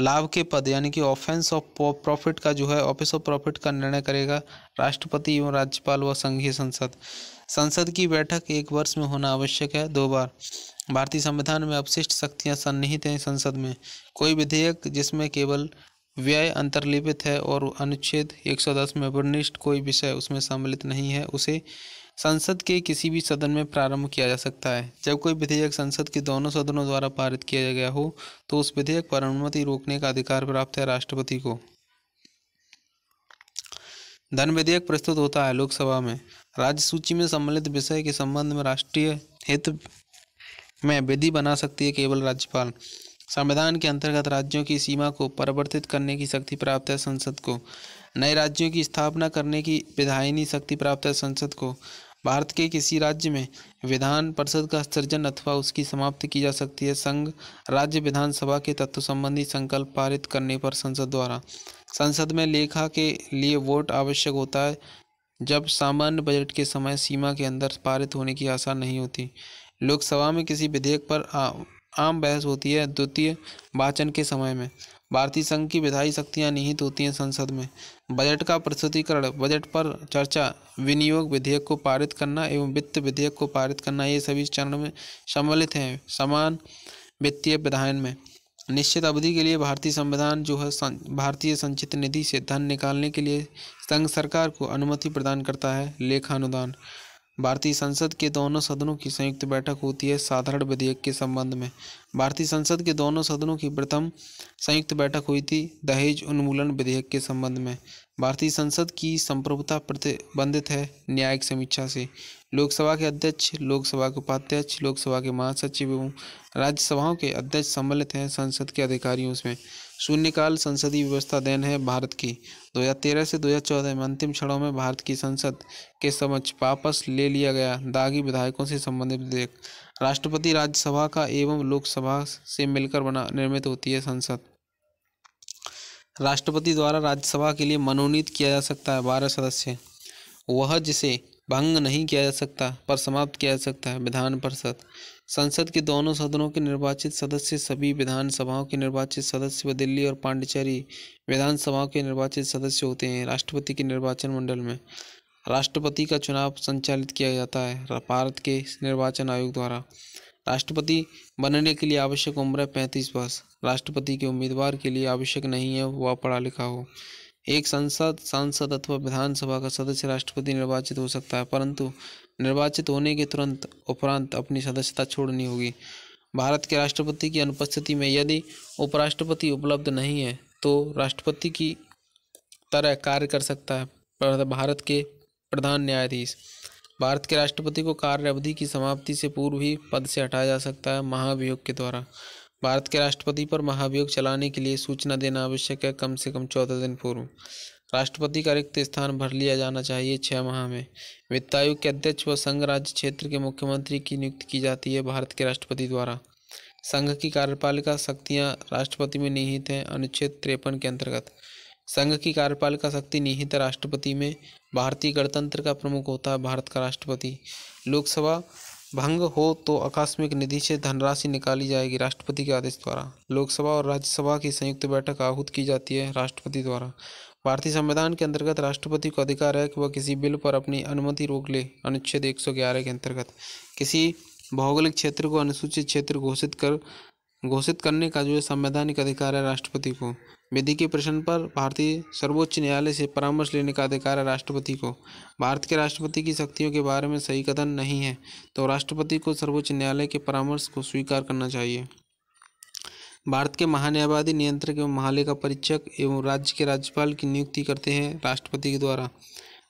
लाभ के पद यानी कि ऑफेंस ऑफ प्रॉफिट का जो है ऑफिस ऑफ प्रॉफिट का निर्णय करेगा राष्ट्रपति एवं राज्यपाल व संघीय संसद संसद की बैठक एक वर्ष में होना आवश्यक है दो बार भारतीय संविधान में अपशिष्ट शक्तियां सन्निहित हैं संसद में कोई विधेयक जिसमें केवल व्यय अंतर्लिपित है और अनुच्छेद एक में वर्णिष्ठ कोई विषय उसमें सम्मिलित नहीं है उसे संसद के किसी भी सदन में प्रारंभ किया जा सकता है जब कोई विधेयक संसद के दोनों सदनों द्वारा पारित किया गया हो तो उस विधेयक पर अनुमति रोकने का अधिकार प्राप्त है राष्ट्रपति को धन विधेयक प्रस्तुत होता है लोकसभा में राज्य सूची में सम्मिलित विषय के संबंध में राष्ट्रीय हित में विधि बना सकती है केवल राज्यपाल संविधान के अंतर्गत राज्यों की सीमा को परिवर्तित करने की शक्ति प्राप्त है संसद को नए राज्यों की स्थापना करने की विधायनी शक्ति प्राप्त है संसद को भारत के किसी राज्य में विधान परिषद का सृजन अथवा उसकी समाप्ति की जा सकती है संघ राज्य विधानसभा के तत्व संबंधी संकल्प पारित करने पर संसद द्वारा संसद में लेखा के लिए वोट आवश्यक होता है जब सामान्य बजट के समय सीमा के अंदर पारित होने की आशा नहीं होती लोकसभा में किसी विधेयक पर आ, आम बहस होती है द्वितीय वाचन के समय में भारतीय संघ की विधायी शक्तियां निहित होती हैं संसद में बजट का प्रस्तुतिकरण बजट पर चर्चा विनियोग विधेयक को पारित करना एवं वित्त विधेयक को पारित करना ये सभी चरण में सम्मिलित हैं समान वित्तीय विधायन में निश्चित अवधि के लिए भारतीय संविधान जो है भारतीय संचित निधि से धन निकालने के लिए संघ सरकार को अनुमति प्रदान करता है लेखानुदान भारतीय संसद के दोनों सदनों की संयुक्त बैठक होती है साधारण विधेयक के संबंध में भारतीय संसद के दोनों सदनों की प्रथम संयुक्त बैठक हुई थी दहेज उन्मूलन विधेयक के संबंध में भारतीय संसद की संप्रभुता प्रतिबंधित है न्यायिक समीक्षा से लोकसभा के अध्यक्ष लोकसभा के उपाध्यक्ष लोकसभा के महासचिव एवं राज्यसभाओं के अध्यक्ष सम्मिलित हैं संसद के अधिकारियों उसमें शून्यकाल संसदीय व्यवस्था देन है भारत की 2013 से 2014 में अंतिम क्षणों में भारत की संसद के समक्ष वापस ले लिया गया दागी विधायकों से संबंधित विधेयक राष्ट्रपति राज्यसभा का एवं लोकसभा से मिलकर बना निर्मित होती है संसद राष्ट्रपति द्वारा राज्यसभा के लिए मनोनीत किया जा सकता है बारह सदस्य वह जिसे भंग नहीं किया जा सकता पर समाप्त किया जा सकता है विधान परिषद संसद के दोनों सदनों के निर्वाचित सदस्य सभी विधानसभाओं के निर्वाचित सदस्य व दिल्ली और पांडिचेरी विधानसभाओं के निर्वाचित सदस्य होते हैं राष्ट्रपति के निर्वाचन मंडल में राष्ट्रपति का चुनाव संचालित किया जाता है भारत के निर्वाचन आयोग द्वारा राष्ट्रपति बनने के लिए आवश्यक उम्र है पैंतीस वर्ष राष्ट्रपति के उम्मीदवार के लिए आवश्यक नहीं है वह पढ़ा लिखा हो एक संसद सांसद अथवा विधानसभा का सदस्य राष्ट्रपति निर्वाचित हो सकता है परंतु निर्वाचित होने के तुरंत उपरांत अपनी सदस्यता छोड़नी होगी भारत के राष्ट्रपति की अनुपस्थिति में यदि उपराष्ट्रपति उपलब्ध नहीं है तो राष्ट्रपति की तरह कार्य कर सकता है भारत के प्रधान न्यायाधीश भारत के राष्ट्रपति को कार्य अवधि की समाप्ति से पूर्व ही पद से हटाया जा सकता है महाभियोग के द्वारा भारत के राष्ट्रपति पर महाभियोग चलाने के लिए सूचना देना आवश्यक है कम से कम चौदह दिन पूर्व राष्ट्रपति का रिक्त स्थान भर लिया जाना चाहिए छः माह में वित्त आयोग के अध्यक्ष व संघ राज्य क्षेत्र के मुख्यमंत्री की नियुक्ति की जाती है भारत के राष्ट्रपति द्वारा संघ की कार्यपालिका शक्तियाँ राष्ट्रपति में निहित हैं अनुच्छेद तिरपन के अंतर्गत संघ की कार्यपालिका शक्ति निहित राष्ट्रपति में भारतीय गणतंत्र का प्रमुख होता है भारत का राष्ट्रपति लोकसभा भंग हो तो आकस्मिक निधि से धनराशि निकाली जाएगी राष्ट्रपति के आदेश द्वारा लोकसभा और राज्यसभा की संयुक्त बैठक आहूत की जाती है राष्ट्रपति द्वारा भारतीय संविधान के अंतर्गत राष्ट्रपति को अधिकार है कि वह किसी बिल पर अपनी अनुमति रोक ले अनुच्छेद एक के अंतर्गत किसी भौगोलिक क्षेत्र को अनुसूचित क्षेत्र घोषित कर घोषित करने का जो संवैधानिक अधिकार है राष्ट्रपति को विधि के प्रश्न पर भारतीय सर्वोच्च न्यायालय से परामर्श लेने का अधिकार है राष्ट्रपति को भारत के राष्ट्रपति की शक्तियों के बारे में सही कथन नहीं है तो राष्ट्रपति को सर्वोच्च न्यायालय के परामर्श को स्वीकार करना चाहिए भारत के महान्यायवादी नियंत्रक एवं महालेखा परीक्षक एवं राज्य के राज्यपाल की नियुक्ति करते हैं राष्ट्रपति के द्वारा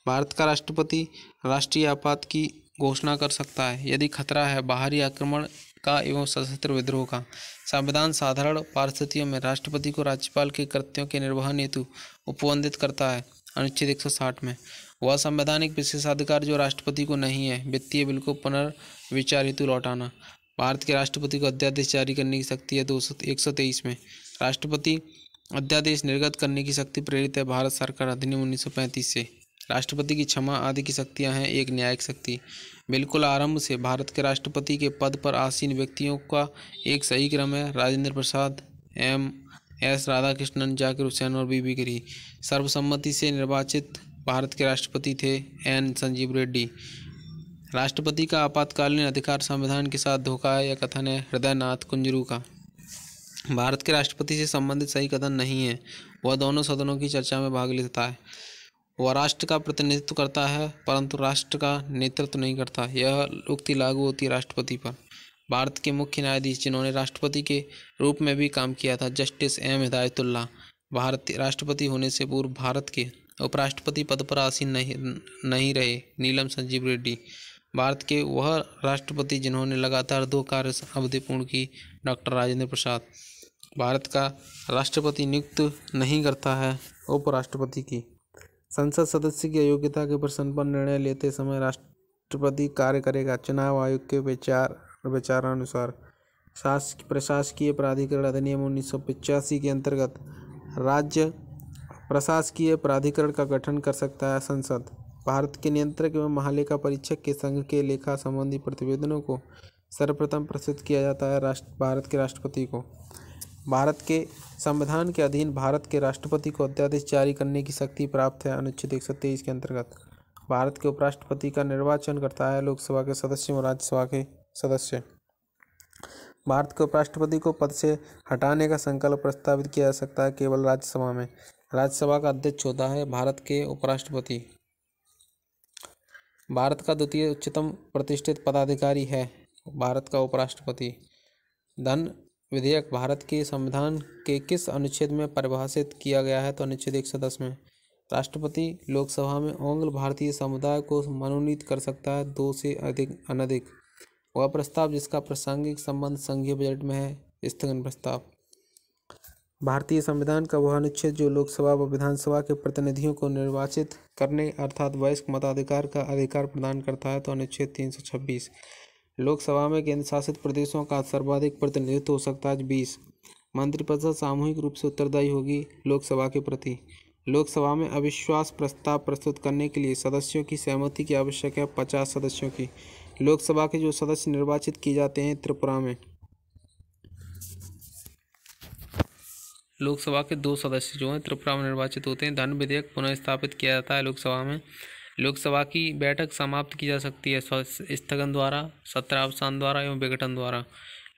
भारत का राष्ट्रपति राष्ट्रीय आपात की घोषणा कर सकता है यदि खतरा है बाहरी आक्रमण का एवं सशस्त्र विद्रोह का संविधान साधारण परिस्थितियों में राष्ट्रपति को राज्यपाल के कृत्यों के निर्वहन हेतु उपवंधित करता है अनुच्छेद 160 में वह संवैधानिक विशेषाधिकार जो राष्ट्रपति को नहीं है वित्तीय बिल को पुनर्विचार हेतु लौटाना भारत के राष्ट्रपति को अध्यादेश जारी करने की शक्ति है दो सौ एक सौ तेईस में राष्ट्रपति अध्यादेश निर्गत करने की शक्ति प्रेरित है भारत सरकार अधिनियम पैंतीस से राष्ट्रपति की क्षमा आदि की शक्तियाँ हैं एक न्यायिक शक्ति बिल्कुल आरंभ से भारत के राष्ट्रपति के पद पर आसीन व्यक्तियों का एक सही क्रम है राजेंद्र प्रसाद एम एस राधाकृष्णन जाकिर हुसैन और बीबी गिरी सर्वसम्मति से निर्वाचित भारत के राष्ट्रपति थे एन संजीव रेड्डी राष्ट्रपति का आपातकालीन अधिकार संविधान के साथ धोखा है या कथन है हृदयनाथ कुंजरू का भारत के राष्ट्रपति से संबंधित सही कथन नहीं है वह दोनों सदनों की चर्चा में भाग लेता है वह राष्ट्र का प्रतिनिधित्व करता है परंतु राष्ट्र का नेतृत्व नहीं करता यह उक्ति लागू होती राष्ट्रपति पर भारत के मुख्य न्यायाधीश जिन्होंने राष्ट्रपति के रूप में भी काम किया था जस्टिस एम हिदायतुल्ला भारत राष्ट्रपति होने से पूर्व भारत के उपराष्ट्रपति पद पर आसीन नहीं नहीं रहे नीलम संजीव रेड्डी भारत के वह राष्ट्रपति जिन्होंने लगातार दो कार्य अवधि पूर्ण की डॉक्टर राजेंद्र प्रसाद भारत का राष्ट्रपति नियुक्त नहीं करता है उपराष्ट्रपति की संसद सदस्य की अयोग्यता के प्रश्न पर निर्णय लेते समय राष्ट्रपति कार्य करेगा चुनाव आयोग के विचार विचारानुसार शासकीय प्रशासकीय प्राधिकरण अधिनियम उन्नीस के अंतर्गत राज्य प्रशासकीय प्राधिकरण का गठन कर सकता है संसद भारत के नियंत्रक एवं महालेखा परीक्षक के संघ के लेखा संबंधी प्रतिवेदनों को सर्वप्रथम प्रस्तुत किया जाता है राष्ट्र भारत के राष्ट्रपति को भारत के संविधान के अधीन भारत के राष्ट्रपति को अध्यादेश जारी करने की शक्ति प्राप्त है अनुच्छेद एक के अंतर्गत भारत के उपराष्ट्रपति का निर्वाचन करता है लोकसभा के सदस्य और राज्यसभा के सदस्य भारत के उपराष्ट्रपति को पद से हटाने का संकल्प प्रस्तावित किया जा सकता है केवल राज्यसभा में राज्यसभा का अध्यक्ष होता है भारत के उपराष्ट्रपति भारत का द्वितीय उच्चतम प्रतिष्ठित पदाधिकारी है भारत का उपराष्ट्रपति धन विधेयक भारत के संविधान के किस अनुच्छेद में परिभाषित किया गया है तो अनुच्छेद एक सौ दस में राष्ट्रपति लोकसभा में ओंग्ल भारतीय समुदाय को मनोनीत कर सकता है दो से अधिक अनधिक वह प्रस्ताव जिसका प्रासंगिक संबंध संघीय बजट में है स्थगन प्रस्ताव भारतीय संविधान का वह अनुच्छेद जो लोकसभा व विधानसभा के प्रतिनिधियों को निर्वाचित करने अर्थात वयस्क मताधिकार का अधिकार प्रदान करता है तो अनुच्छेद छब्बीस लोकसभा में केंद्र शासित प्रदेशों का सर्वाधिक प्रतिनिधित्व हो सकता है बीस मंत्रिपरिषद सामूहिक रूप से उत्तरदायी होगी लोकसभा के प्रति लोकसभा में अविश्वास प्रस्ताव प्रस्तुत करने के लिए सदस्यों की सहमति की आवश्यक है पचास सदस्यों की लोकसभा के जो सदस्य निर्वाचित किए जाते हैं त्रिपुरा में लोकसभा के दो सदस्य जो हैं त्रिपुरा में निर्वाचित होते हैं धन विधेयक पुनः स्थापित किया जाता है लोकसभा में लोकसभा की बैठक समाप्त की जा सकती है स्थगन द्वारा सत्रावसान द्वारा एवं विघटन द्वारा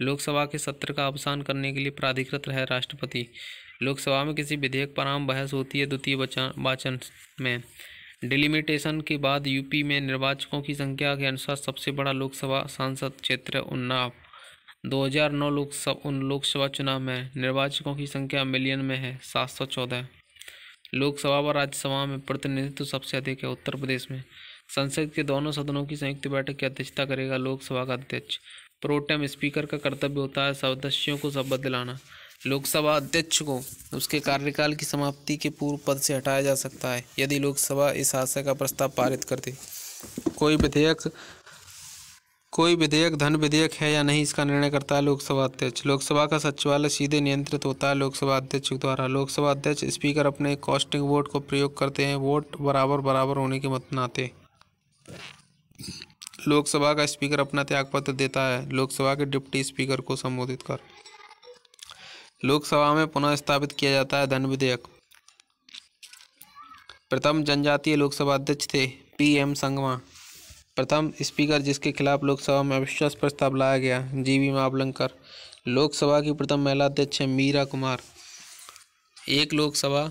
लोकसभा के सत्र का अवसान करने के लिए प्राधिकृत है राष्ट्रपति लोकसभा में किसी विधेयक पर आम बहस होती है द्वितीय वाचन में डिलिमिटेशन के बाद यूपी में निर्वाचकों की संख्या के अनुसार सबसे बड़ा लोकसभा सांसद क्षेत्र उन्नाव 2009 लोकसभा उन लोकसभा चुनाव में निर्वाचकों की संख्या मिलियन में है सात सौ चौदह लोकसभा व राज्यसभा में प्रतिनिधित्व सबसे अधिक है उत्तर प्रदेश में संसद के दोनों सदनों की संयुक्त बैठक की अध्यक्षता करेगा लोकसभा का अध्यक्ष प्रोटेम स्पीकर का कर्तव्य होता है सदस्यों को शपथ दिलाना लोकसभा अध्यक्ष को उसके कार्यकाल की समाप्ति के पूर्व पद से हटाया जा सकता है यदि लोकसभा इस आशय का प्रस्ताव पारित कर दे कोई विधेयक कोई विधेयक धन विधेयक है या नहीं इसका निर्णय करता है लोकसभा अध्यक्ष लोकसभा का सचिवालय सीधे नियंत्रित होता है लोकसभा अध्यक्ष द्वारा लोकसभा अध्यक्ष स्पीकर अपने कॉस्टिंग वोट को प्रयोग करते हैं वोट बराबर बराबर होने के मत नाते लोकसभा का स्पीकर अपना त्यागपत्र देता है लोकसभा के डिप्टी स्पीकर को संबोधित कर लोकसभा में पुनः स्थापित किया जाता है धन विधेयक प्रथम जनजातीय लोकसभा अध्यक्ष थे पी एम संगमा प्रथम स्पीकर जिसके खिलाफ लोकसभा में अविश्वास प्रस्ताव लाया गया जीवी मावलंकर लोकसभा की प्रथम महिला अध्यक्ष मीरा कुमार एक लोकसभा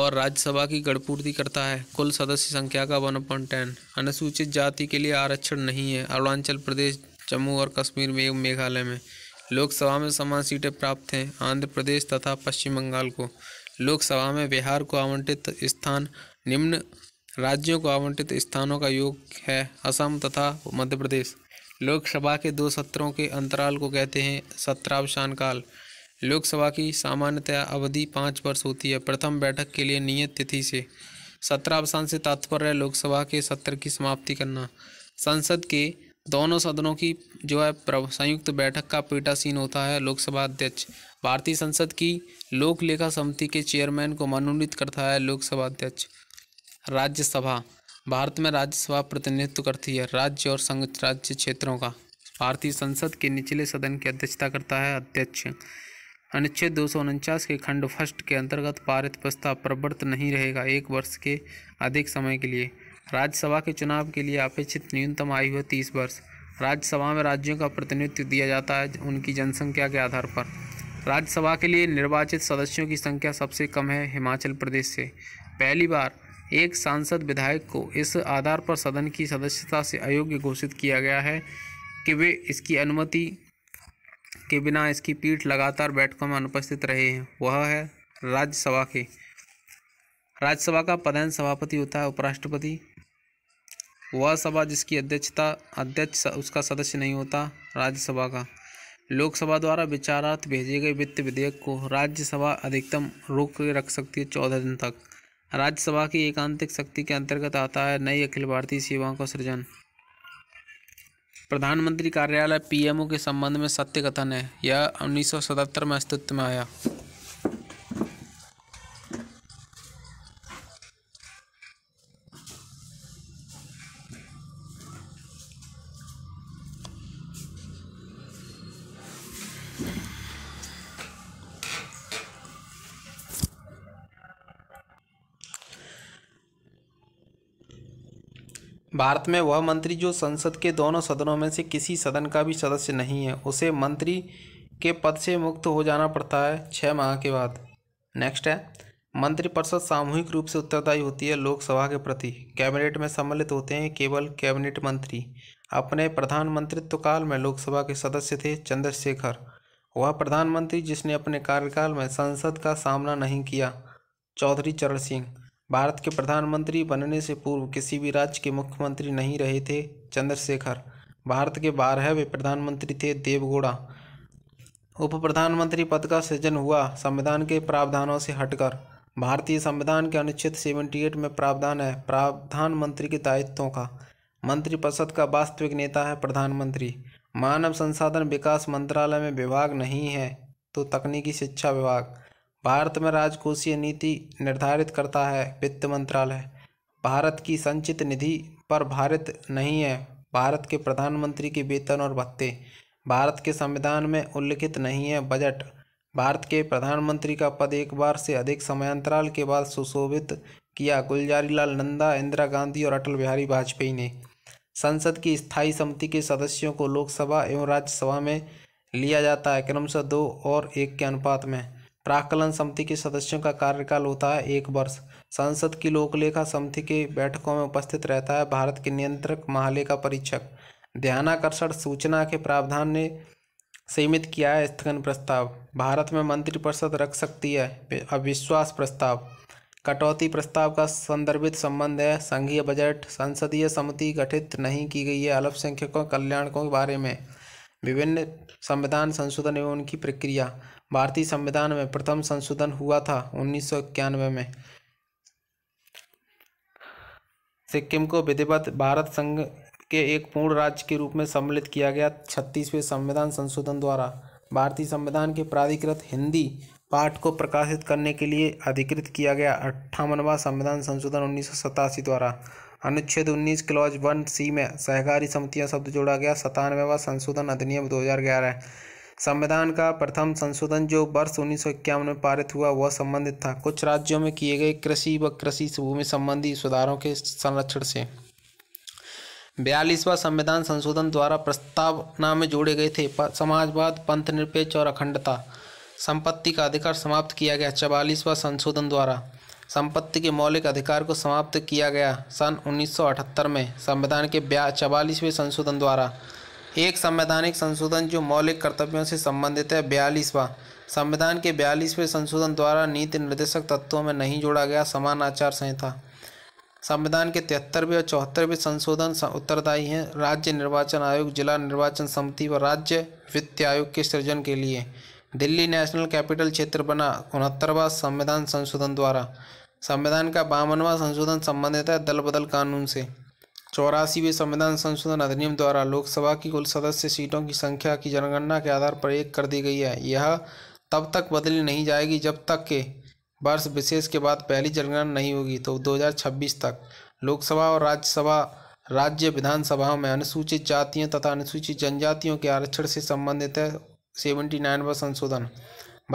और राज्यसभा की गढ़पूर्ति करता है कुल सदस्य संख्या का वन पॉइंट टेन अनुसूचित जाति के लिए आरक्षण नहीं है अरुणाचल प्रदेश जम्मू और कश्मीर में एवं मेघालय में लोकसभा में समान सीटें प्राप्त हैं आंध्र प्रदेश तथा पश्चिम बंगाल को लोकसभा में बिहार को आवंटित स्थान निम्न राज्यों को आवंटित स्थानों का योग है असम तथा मध्य प्रदेश लोकसभा के दो सत्रों के अंतराल को कहते हैं सत्रावसान काल लोकसभा की सामान्यतया अवधि पाँच वर्ष होती है प्रथम बैठक के लिए नियत तिथि से सत्रावसान से तात्पर्य लोकसभा के सत्र की समाप्ति करना संसद के दोनों सदनों की जो है संयुक्त बैठक का पीटासीन होता है लोकसभा अध्यक्ष भारतीय संसद की लोक लेखा समिति के चेयरमैन को मनोनीत करता है लोकसभा अध्यक्ष राज्यसभा भारत में राज्यसभा प्रतिनिधित्व करती है राज्य और संघ राज्य क्षेत्रों का भारतीय संसद के निचले सदन की अध्यक्षता करता है अध्यक्ष अनुच्छेद दो के खंड फर्स्ट के अंतर्गत पारित प्रस्ताव प्रवृत्त नहीं रहेगा एक वर्ष के अधिक समय के लिए राज्यसभा के चुनाव के लिए अपेक्षित न्यूनतम आयु है तीस वर्ष राज्यसभा में राज्यों का प्रतिनिधित्व दिया जाता है उनकी जनसंख्या के आधार पर राज्यसभा के लिए निर्वाचित सदस्यों की संख्या सबसे कम है हिमाचल प्रदेश से पहली बार एक सांसद विधायक को इस आधार पर सदन की सदस्यता से अयोग्य घोषित किया गया है कि वे इसकी अनुमति के बिना इसकी पीठ लगातार बैठकों में अनुपस्थित रहे हैं वह है राज्यसभा के राज्यसभा का प्रधान सभापति होता है उपराष्ट्रपति वह सभा जिसकी अध्यक्षता अध्यक्ष उसका सदस्य नहीं होता राज्यसभा का लोकसभा द्वारा विचारार्थ भेजे गए वित्त विधेयक को राज्यसभा अधिकतम रोक रख सकती है चौदह दिन तक राज्यसभा की एकांतिक शक्ति के अंतर्गत आता है नई अखिल भारतीय सेवाओं का सृजन प्रधानमंत्री कार्यालय पीएमओ के संबंध में सत्य कथन है यह उन्नीस में अस्तित्व में आया भारत में वह मंत्री जो संसद के दोनों सदनों में से किसी सदन का भी सदस्य नहीं है उसे मंत्री के पद से मुक्त हो जाना पड़ता है छः माह के बाद नेक्स्ट है मंत्रिपरिषद सामूहिक रूप से उत्तरदायी होती है लोकसभा के प्रति कैबिनेट में सम्मिलित होते हैं केवल कैबिनेट मंत्री अपने प्रधानमंत्रित्व काल में लोकसभा के सदस्य थे चंद्रशेखर वह प्रधानमंत्री जिसने अपने कार्यकाल में संसद का सामना नहीं किया चौधरी चरण सिंह भारत के प्रधानमंत्री बनने से पूर्व किसी भी राज्य के मुख्यमंत्री नहीं रहे थे चंद्रशेखर भारत के बारहवें प्रधानमंत्री थे देवगौड़ा उप प्रधानमंत्री पद का सृजन हुआ संविधान के प्रावधानों से हटकर भारतीय संविधान के अनुच्छेद 78 में प्रावधान है प्रधानमंत्री के दायित्वों का मंत्रिपरिषद का वास्तविक नेता है प्रधानमंत्री मानव संसाधन विकास मंत्रालय में विभाग नहीं है तो तकनीकी शिक्षा विभाग भारत में राजकोषीय नीति निर्धारित करता है वित्त मंत्रालय भारत की संचित निधि पर भारित नहीं है भारत के प्रधानमंत्री के वेतन और भत्ते भारत के संविधान में उल्लिखित नहीं है बजट भारत के प्रधानमंत्री का पद एक बार से अधिक समयांतराल के बाद सुशोभित किया गुलजारी लाल नंदा इंदिरा गांधी और अटल बिहारी वाजपेयी ने संसद की स्थायी समिति के सदस्यों को लोकसभा एवं राज्यसभा में लिया जाता है क्रमशः दो और एक के अनुपात में प्राकलन समिति के सदस्यों का कार्यकाल होता है एक वर्ष संसद की लोकलेखा समिति के बैठकों में उपस्थित रहता है भारत के नियंत्रक महालेखा परीक्षक ध्यानाकर्षण सूचना के प्रावधान ने सीमित किया है स्थगन प्रस्ताव भारत में मंत्रिपरिषद रख सकती है अविश्वास प्रस्ताव कटौती प्रस्ताव का संदर्भित संबंध है संघीय बजट संसदीय समिति गठित नहीं की गई है अल्पसंख्यकों कल्याण के बारे में विभिन्न संविधान संशोधन एवं उनकी प्रक्रिया भारतीय संविधान में प्रथम संशोधन हुआ था उन्नीस में सिक्किम को विधिवत भारत संघ के एक पूर्ण राज्य के रूप में सम्मिलित किया गया छत्तीसवें संविधान संशोधन द्वारा भारतीय संविधान के प्राधिकृत हिंदी पाठ को प्रकाशित करने के लिए अधिकृत किया गया अट्ठावनवा संविधान संशोधन उन्नीस द्वारा अनुच्छेद 19 क्लॉज वन सी में सहकारी समितियां शब्द जोड़ा गया सतानवेवा संशोधन अधिनियम 2011 संविधान का प्रथम संशोधन जो वर्ष उन्नीस में पारित हुआ वह संबंधित था कुछ राज्यों में किए गए कृषि व कृषि भूमि संबंधी सुधारों के संरक्षण से बयालीसवां संविधान संशोधन द्वारा प्रस्तावना में जोड़े गए थे समाजवाद पंथ निरपेक्ष और अखंडता संपत्ति का अधिकार समाप्त किया गया चवालीसवां संशोधन द्वारा संपत्ति के मौलिक अधिकार को समाप्त किया गया सन 1978 में संविधान के चवालीसवें संशोधन द्वारा एक संवैधानिक संशोधन जो मौलिक कर्तव्यों से संबंधित है बयालीसवा संविधान के बयालीसवें संशोधन द्वारा नीति निर्देशक तत्वों में नहीं जोड़ा गया समान आचार संहिता संविधान के तिहत्तरवें और चौहत्तरवें संशोधन उत्तरदायी हैं राज्य निर्वाचन आयोग जिला निर्वाचन समिति व राज्य वित्त आयोग के सृजन के लिए दिल्ली नेशनल कैपिटल क्षेत्र बना उनहत्तरवा संविधान संशोधन द्वारा संविधान का बावनवा संशोधन संबंधित है दल बदल कानून से चौरासीवें संविधान संशोधन अधिनियम द्वारा लोकसभा की कुल सदस्य सीटों की संख्या की जनगणना के आधार पर एक कर दी गई है यह तब तक बदली नहीं जाएगी जब तक के वर्ष विशेष के बाद पहली जनगणना नहीं होगी तो 2026 तक लोकसभा और राज्यसभा राज्य विधानसभाओं में अनुसूचित जातियों तथा अनुसूचित जनजातियों के आरक्षण से संबंधित है सेवेंटी नाइनवा संशोधन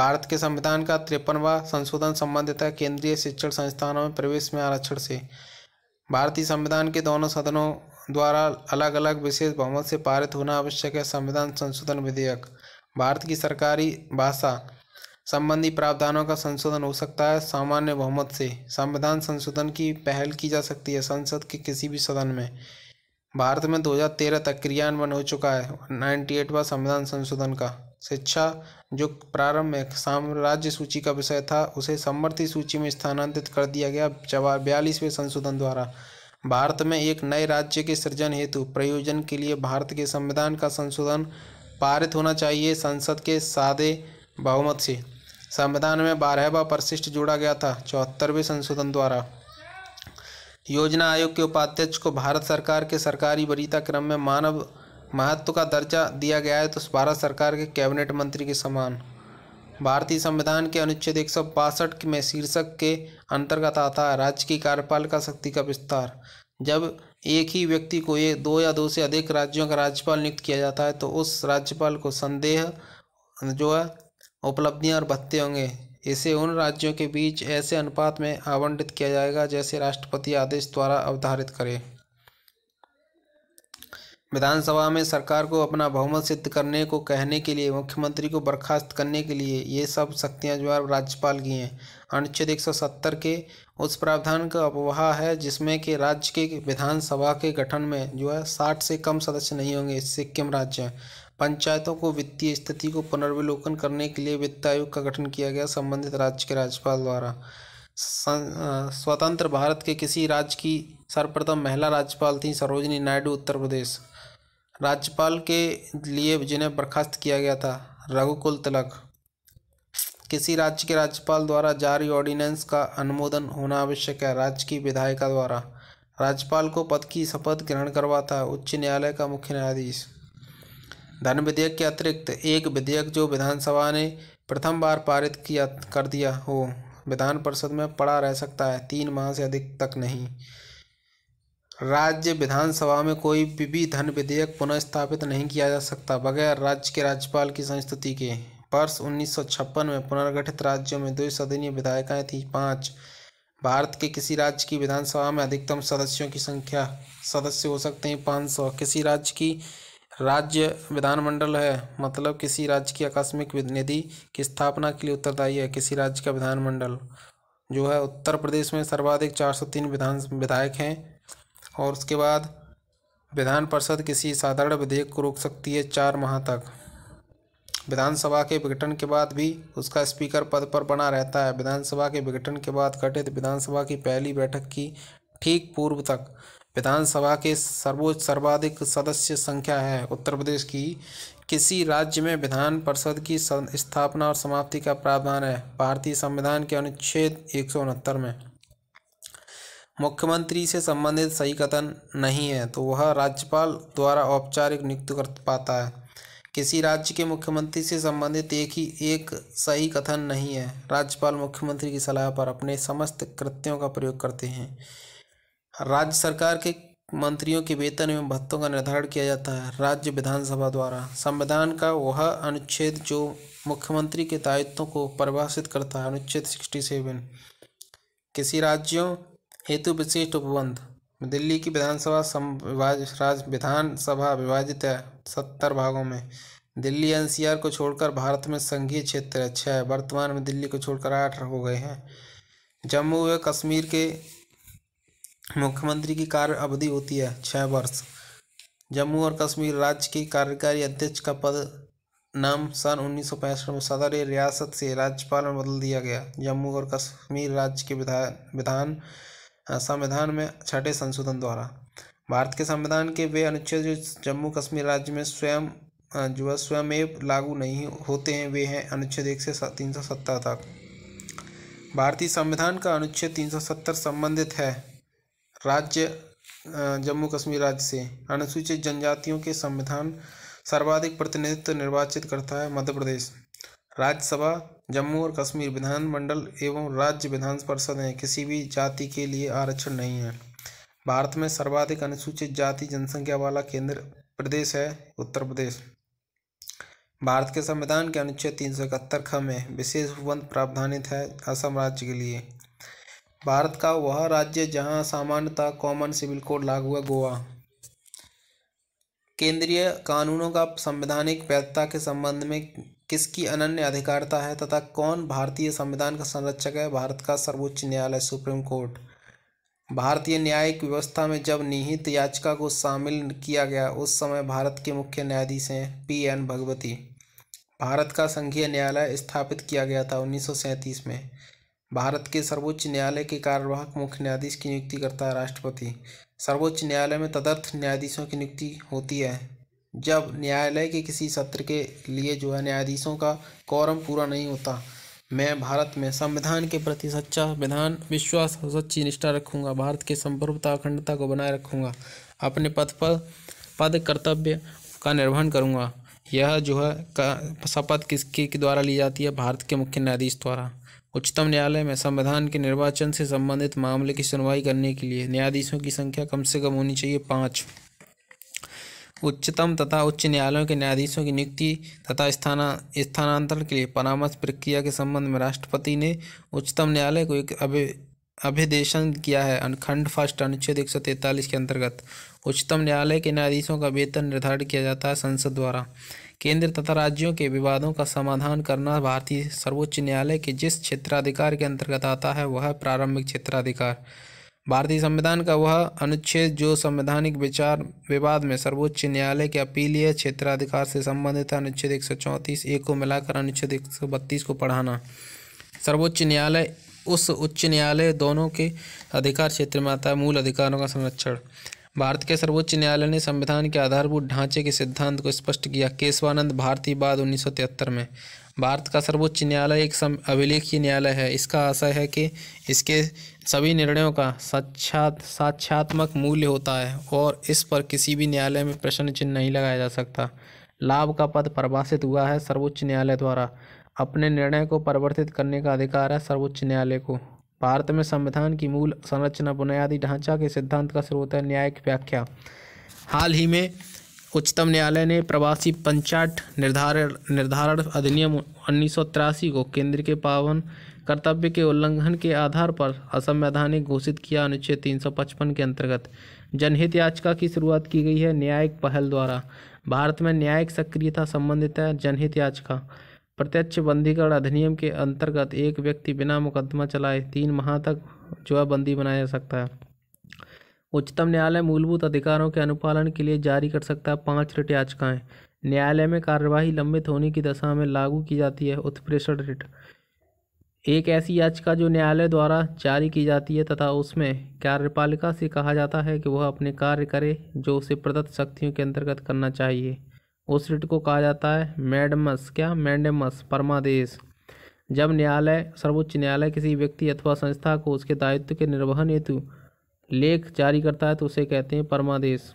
भारत के संविधान का तिरपनवा संशोधन संबंधित है केंद्रीय शिक्षण संस्थानों में प्रवेश में आरक्षण से भारतीय संविधान के दोनों सदनों द्वारा अलग अलग विशेष बहुमत से पारित होना आवश्यक है संविधान संशोधन विधेयक भारत की सरकारी भाषा संबंधी प्रावधानों का संशोधन हो सकता है सामान्य बहुमत से संविधान संशोधन की पहल की जा सकती है संसद के किसी भी सदन में भारत में 2013 तक क्रियान्वयन हो चुका है 98वां संविधान संशोधन का शिक्षा जो प्रारंभ में साम्राज्य सूची का विषय था उसे समर्थी सूची में स्थानांतरित कर दिया गया जवाब बयालीसवें संशोधन द्वारा भारत में एक नए राज्य के सृजन हेतु प्रयोजन के लिए भारत के संविधान का संशोधन पारित होना चाहिए संसद के सादे बहुमत से संविधान में बारहवा परिशिष्ट जोड़ा गया था चौहत्तरवें संशोधन द्वारा योजना आयोग के उपाध्यक्ष को भारत सरकार के सरकारी वरीता क्रम में मानव महत्व का दर्जा दिया गया है तो भारत सरकार के कैबिनेट मंत्री के समान भारतीय संविधान के अनुच्छेद एक में शीर्षक के अंतर्गत आता है राज्य की कार्यपालिका शक्ति का विस्तार जब एक ही व्यक्ति को ये दो या दो से अधिक राज्यों का राज्यपाल नियुक्त किया जाता है तो उस राज्यपाल को संदेह जो है उपलब्धियां और भत्ते होंगे इसे उन राज्यों के बीच ऐसे अनुपात में आवंटित किया जाएगा जैसे राष्ट्रपति आदेश द्वारा अवधारित करें विधानसभा में सरकार को अपना बहुमत सिद्ध करने को कहने के लिए मुख्यमंत्री को बर्खास्त करने के लिए ये सब शक्तियाँ जो राज्यपाल की हैं अनुच्छेद सत्तर के उस प्रावधान का अपवाह है जिसमें कि राज्य के विधानसभा के गठन में जो है साठ से कम सदस्य नहीं होंगे सिक्किम राज्य पंचायतों को वित्तीय स्थिति को पुनर्विलोकन करने के लिए वित्त आयोग का गठन किया गया संबंधित राज्य के राज्यपाल द्वारा स्वतंत्र भारत के किसी राज्य की सर्वप्रथम महिला राज्यपाल थी सरोजनी नायडू उत्तर प्रदेश राज्यपाल के लिए जिन्हें बर्खास्त किया गया था रघुकुल तिलक किसी राज्य के राज्यपाल द्वारा जारी ऑर्डिनेंस का अनुमोदन होना आवश्यक है राज्य की विधायिका द्वारा राज्यपाल को पद की शपथ ग्रहण करवाता था उच्च न्यायालय का मुख्य न्यायाधीश धन विधेयक के अतिरिक्त एक विधेयक जो विधानसभा ने प्रथम बार पारित किया कर दिया हो विधान परिषद में पड़ा रह सकता है तीन माह से अधिक तक नहीं राज्य विधानसभा में कोई भी धन विधेयक पुनः स्थापित नहीं किया जा सकता बगैर राज्य के राज्यपाल की संस्तुति के वर्ष उन्नीस में पुनर्गठित राज्यों में दो सदनीय विधायिकाएं थीं पाँच भारत के किसी राज्य की विधानसभा में अधिकतम सदस्यों की संख्या सदस्य हो सकते हैं पाँच सौ किसी राज्य की राज्य विधानमंडल है मतलब किसी राज्य की आकस्मिक निधि की स्थापना के लिए उत्तरदायी है किसी राज्य का विधानमंडल जो है उत्तर प्रदेश में सर्वाधिक चार सौ तीन विधान विधायक हैं और उसके बाद विधान परिषद किसी साधारण विधेयक को रोक सकती है चार माह तक विधानसभा के विघटन के बाद भी उसका स्पीकर पद पर बना रहता है विधानसभा के विघटन के बाद घटित विधानसभा की पहली बैठक की ठीक पूर्व तक विधानसभा के सर्वोच्च सर्वाधिक सदस्य संख्या है उत्तर प्रदेश की किसी राज्य में विधान परिषद की स्थापना और समाप्ति का प्रावधान है भारतीय संविधान के अनुच्छेद एक में मुख्यमंत्री से संबंधित सही कथन नहीं है तो वह राज्यपाल द्वारा औपचारिक नियुक्त कर पाता है किसी राज्य के मुख्यमंत्री से संबंधित एक ही एक सही कथन नहीं है राज्यपाल मुख्यमंत्री की सलाह पर अपने समस्त कृत्यों का प्रयोग करते हैं राज्य सरकार के मंत्रियों के वेतन एवं भत्तों का निर्धारण किया जाता है राज्य विधानसभा द्वारा संविधान का वह अनुच्छेद जो मुख्यमंत्री के दायित्वों को परिभाषित करता है अनुच्छेद सिक्सटी सेवन किसी राज्यों हेतु विशिष्ट उपबंध दिल्ली की विधानसभा राज विधानसभा विभाजित है सत्तर भागों में दिल्ली एनसीआर को छोड़कर भारत में संघीय क्षेत्र है है वर्तमान में दिल्ली को छोड़कर आठ हो गए हैं जम्मू व कश्मीर के मुख्यमंत्री की कार्य अवधि होती है छः वर्ष जम्मू और कश्मीर राज्य के कार्यकारी अध्यक्ष का पद नाम सन उन्नीस में सदर रियासत से राज्यपाल में बदल दिया गया जम्मू और कश्मीर राज्य के विधान विधान संविधान में छठे संशोधन द्वारा भारत के संविधान के वे अनुच्छेद जो जम्मू कश्मीर राज्य में स्वयं जो है स्वयं लागू नहीं होते हैं वे हैं अनुच्छेद एक से तीन सौ सत्तर तक भारतीय संविधान का अनुच्छेद तीन सौ सत्तर संबंधित है राज्य जम्मू कश्मीर राज्य से अनुसूचित जनजातियों के संविधान सर्वाधिक प्रतिनिधित्व निर्वाचित करता है मध्य प्रदेश राज्यसभा जम्मू और कश्मीर विधानमंडल एवं राज्य विधान परिषद हैं किसी भी जाति के लिए आरक्षण नहीं है भारत में सर्वाधिक अनुसूचित जाति जनसंख्या वाला केंद्र प्रदेश है उत्तर प्रदेश भारत के संविधान के अनुच्छेद तीन सौ इकहत्तर ख में विशेष उपबंध प्रावधानित है असम राज्य के लिए भारत का वह राज्य जहां सामान्यतः कॉमन सिविल कोड लागू है गोवा केंद्रीय कानूनों का संवैधानिक वैधता के संबंध में किसकी अनन्य अधिकारता है तथा कौन भारतीय संविधान का संरक्षक है भारत का सर्वोच्च न्यायालय सुप्रीम कोर्ट भारतीय न्यायिक व्यवस्था में जब निहित याचिका को शामिल किया गया उस समय भारत के मुख्य न्यायाधीश हैं पी एन भगवती भारत का संघीय न्यायालय स्थापित किया गया था उन्नीस में भारत के सर्वोच्च न्यायालय के कार्यवाहक मुख्य न्यायाधीश की नियुक्ति करता है राष्ट्रपति सर्वोच्च न्यायालय में तदर्थ न्यायाधीशों की नियुक्ति होती है जब न्यायालय के किसी सत्र के लिए जो है न्यायाधीशों का कोरम पूरा नहीं होता मैं भारत में संविधान के प्रति सच्चा विधान विश्वास और सच्ची निष्ठा रखूंगा भारत के संप्रभुता अखंडता को बनाए रखूंगा अपने पद पर पद कर्तव्य का निर्वहन करूंगा यह जो है शपथ किसके द्वारा ली जाती है भारत के मुख्य न्यायाधीश द्वारा उच्चतम न्यायालय में संविधान के निर्वाचन से संबंधित मामले की सुनवाई करने के लिए न्यायाधीशों की संख्या कम से कम होनी चाहिए पाँच उच्चतम तथा उच्च न्यायालयों के न्यायाधीशों की नियुक्ति तथा स्थाना स्थानांतरण के लिए परामर्श प्रक्रिया के संबंध में राष्ट्रपति ने उच्चतम न्यायालय को एक अभि अभिदेशन किया है अनुखंड फर्स्ट अनुच्छेद एक सौ तैंतालीस के अंतर्गत उच्चतम न्यायालय के न्यायाधीशों का वेतन निर्धारित किया जाता है संसद द्वारा केंद्र तथा राज्यों के विवादों का समाधान करना भारतीय सर्वोच्च न्यायालय के जिस क्षेत्राधिकार के अंतर्गत आता है वह प्रारंभिक क्षेत्राधिकार भारतीय संविधान का वह अनुच्छेद जो संवैधानिक विचार विवाद में सर्वोच्च न्यायालय के अपीलीय क्षेत्राधिकार से संबंधित अनुच्छेद एक सौ चौंतीस ए को मिलाकर अनुच्छेद एक सौ बत्तीस को पढ़ाना सर्वोच्च न्यायालय उस उच्च न्यायालय दोनों के अधिकार क्षेत्र में आता है मूल अधिकारों का संरक्षण भारत के सर्वोच्च न्यायालय ने संविधान के आधारभूत ढांचे के सिद्धांत को स्पष्ट किया केशवानंद भारती बाद उन्नीस में भारत का सर्वोच्च न्यायालय एक अभिलेखीय न्यायालय है इसका आशय है कि इसके सभी निर्णयों का साक्षात साक्षात्मक मूल्य होता है और इस पर किसी भी न्यायालय में प्रश्न चिन्ह नहीं लगाया जा सकता लाभ का पद परिभाषित हुआ है सर्वोच्च न्यायालय द्वारा अपने निर्णय को परिवर्तित करने का अधिकार है सर्वोच्च न्यायालय को भारत में संविधान की मूल संरचना बुनियादी ढांचा के सिद्धांत का स्रोत है न्यायिक व्याख्या हाल ही में उच्चतम न्यायालय ने प्रवासी पंचायत निर्धारण निर्धारण अधिनियम उन्नीस को केंद्र के पावन कर्तव्य के उल्लंघन के आधार पर असंवैधानिक घोषित किया अनुच्छेद पचपन के अंतर्गत जनहित याचिका की शुरुआत की गई है न्यायिक पहल द्वारा भारत में न्यायिक सक्रियता संबंधित है जनहित याचिका प्रत्यक्ष बंदीकरण अधिनियम के अंतर्गत एक व्यक्ति बिना मुकदमा चलाए तीन माह तक जो है बंदी बनाया जा सकता है उच्चतम न्यायालय मूलभूत अधिकारों के अनुपालन के लिए जारी कर सकता है पाँच रिट याचिकाएँ न्यायालय में कार्यवाही लंबित होने की दशा में लागू की जाती है उत्प्रेषण रिट एक ऐसी याचिका जो न्यायालय द्वारा जारी की जाती है तथा उसमें कार्यपालिका से कहा जाता है कि वह अपने कार्य करे जो उसे प्रदत्त शक्तियों के अंतर्गत करना चाहिए उस रिट को कहा जाता है मैडमस क्या मैंडमस परमादेश जब न्यायालय सर्वोच्च न्यायालय किसी व्यक्ति अथवा संस्था को उसके दायित्व के निर्वहन हेतु लेख जारी करता है तो उसे कहते हैं परमादेश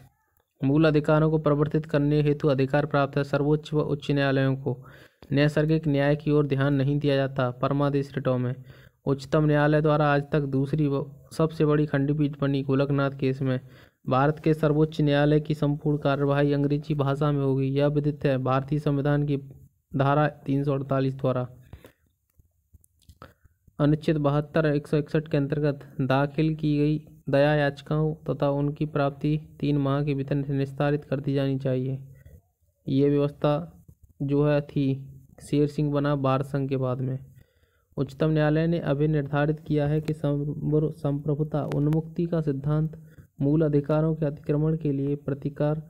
मूल अधिकारों को प्रवर्तित करने हेतु अधिकार प्राप्त है सर्वोच्च व उच्च न्यायालयों को नैसर्गिक न्याय की ओर ध्यान नहीं दिया जाता परमादेश रिटो में उच्चतम न्यायालय द्वारा आज तक दूसरी सबसे बड़ी खंडपीठ बनी गोलकनाथ केस में भारत के सर्वोच्च न्यायालय की संपूर्ण कार्यवाही अंग्रेजी भाषा में होगी यह विदित है भारतीय संविधान की धारा तीन द्वारा अनुच्छेद बहत्तर एक सौ इकसठ के अंतर्गत दाखिल की गई दया याचिकाओं तथा उनकी प्राप्ति तीन माह के भीतर निस्तारित कर दी जानी चाहिए ये व्यवस्था जो है थी शेर सिंह बना बार संघ के बाद में उच्चतम न्यायालय ने अभी निर्धारित किया है कि संप्रभुता उन्मुक्ति का सिद्धांत मूल अधिकारों के अतिक्रमण के लिए प्रतिकार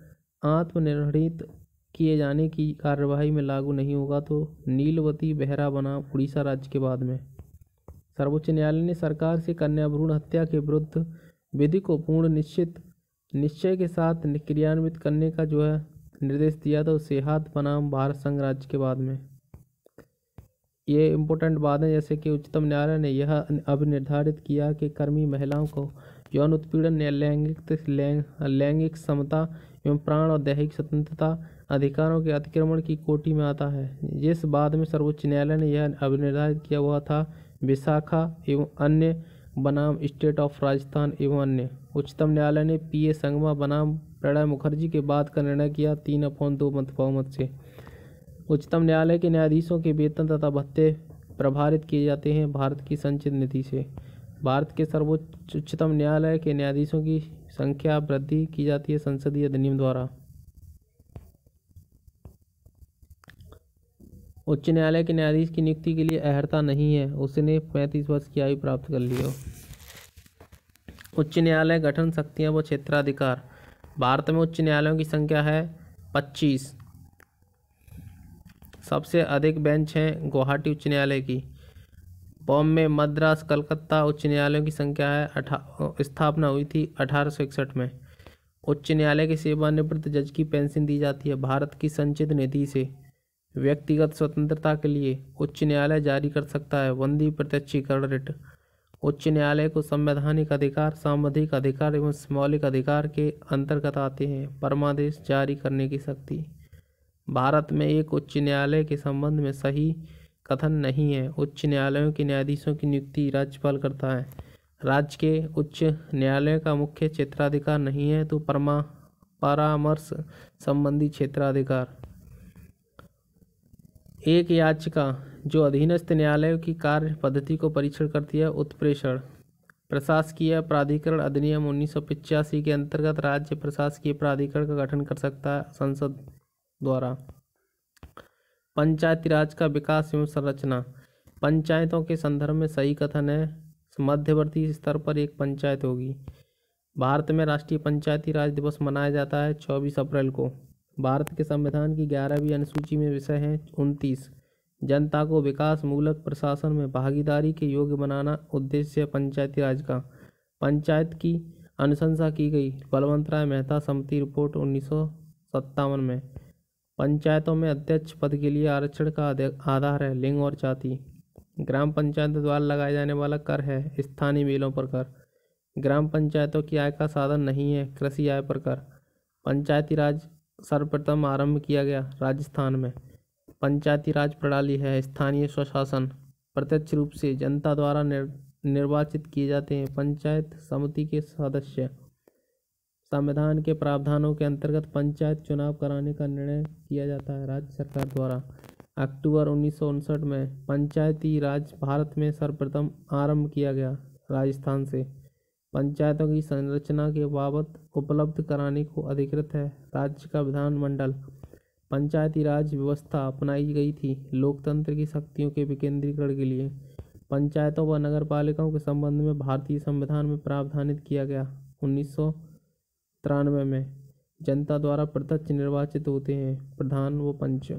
आत्मनिर्णित किए जाने की कार्यवाही में लागू नहीं होगा तो नीलवती बेहरा बना उड़ीसा राज्य के बाद में सर्वोच्च न्यायालय ने सरकार से कन्या भ्रूण हत्या के विरुद्ध विधि को पूर्ण निश्चित निश्चय के साथ क्रियान्वित करने का जो है निर्देश दिया था सेहत बनाम भारत संघ राज्य के बाद में ये इम्पोर्टेंट बात है जैसे कि उच्चतम न्यायालय ने यह अब निर्धारित किया कि कर्मी महिलाओं को यौन उत्पीड़न या लैंगिक लैंगिक समता एवं प्राण और दैहिक स्वतंत्रता अधिकारों के अतिक्रमण की कोटि में आता है जिस बाद में सर्वोच्च न्यायालय ने यह अब निर्धारित किया हुआ था विशाखा एवं अन्य बनाम स्टेट ऑफ राजस्थान एवं अन्य उच्चतम न्यायालय ने पी ए संगमा बनाम प्रणय मुखर्जी के बाद का निर्णय किया तीन अपॉन दो मत बहुमत से उच्चतम न्यायालय के न्यायाधीशों के वेतन तथा भत्ते प्रभारित किए जाते हैं भारत की संचित नीति से भारत के सर्वोच्च उच्चतम न्यायालय के न्यायाधीशों की संख्या वृद्धि की जाती है संसदीय अधिनियम द्वारा उच्च न्यायालय के न्यायाधीश की नियुक्ति के लिए अहर्ता नहीं है उसने पैंतीस वर्ष की आयु प्राप्त कर ली हो उच्च न्यायालय गठन शक्तियां व क्षेत्राधिकार भारत में उच्च न्यायालयों की संख्या है पच्चीस सबसे अधिक बेंच हैं गुवाहाटी उच्च न्यायालय की बॉम्बे मद्रास कलकत्ता उच्च न्यायालयों की संख्या है अठा स्थापना हुई थी अठारह में उच्च न्यायालय के सेवानिवृत्त जज की पेंशन दी जाती है भारत की संचित निधि से व्यक्तिगत स्वतंत्रता के लिए उच्च न्यायालय जारी कर सकता है वंदी प्रत्यक्षीकरण रिट उच्च न्यायालय को संवैधानिक अधिकार सामधिक अधिकार एवं मौलिक अधिकार के अंतर्गत आते हैं परमादेश जारी करने की शक्ति भारत में एक उच्च न्यायालय के संबंध में सही कथन नहीं है उच्च न्यायालयों के न्यायाधीशों की नियुक्ति राज्यपाल करता है राज्य के उच्च न्यायालय का मुख्य क्षेत्राधिकार नहीं है तो परमा परामर्श संबंधी क्षेत्राधिकार एक याचिका जो अधीनस्थ न्यायालय की कार्य पद्धति को परीक्षण करती है उत्प्रेषण प्रशासकीय प्राधिकरण अधिनियम उन्नीस के अंतर्गत राज्य प्रशासकीय प्राधिकरण का गठन कर सकता है संसद द्वारा पंचायती राज का विकास एवं संरचना पंचायतों के संदर्भ में सही कथन है मध्यवर्ती स्तर पर एक पंचायत होगी भारत में राष्ट्रीय पंचायती राज दिवस मनाया जाता है चौबीस अप्रैल को भारत के संविधान की ग्यारहवीं अनुसूची में विषय है उनतीस जनता को विकास मूलक प्रशासन में भागीदारी के योग्य बनाना उद्देश्य पंचायती राज का पंचायत की अनुशंसा की गई बलवंत राय मेहता समिति रिपोर्ट उन्नीस में पंचायतों में अध्यक्ष पद के लिए आरक्षण का आधार है लिंग और जाति ग्राम पंचायत द्वारा लगाए जाने वाला कर है स्थानीय मेलों पर कर ग्राम पंचायतों की आय का साधन नहीं है कृषि आय पर कर पंचायती राज सर्वप्रथम आरंभ किया गया राजस्थान में पंचायती राज प्रणाली है स्थानीय स्वशासन प्रत्यक्ष रूप से जनता द्वारा निर, निर्वाचित किए जाते हैं पंचायत समिति के सदस्य संविधान के प्रावधानों के अंतर्गत पंचायत चुनाव कराने का निर्णय किया जाता है राज्य सरकार द्वारा अक्टूबर उन्नीस में पंचायती राज भारत में सर्वप्रथम आरंभ किया गया राजस्थान से पंचायतों की संरचना के बाबत उपलब्ध कराने को अधिकृत है राज्य का विधानमंडल पंचायती राज व्यवस्था अपनाई गई थी लोकतंत्र की शक्तियों के विकेंद्रीकरण के लिए पंचायतों व नगर पालिकाओं के संबंध में भारतीय संविधान में प्रावधानित किया गया उन्नीस में जनता द्वारा प्रत्यक्ष निर्वाचित होते हैं प्रधान व पंच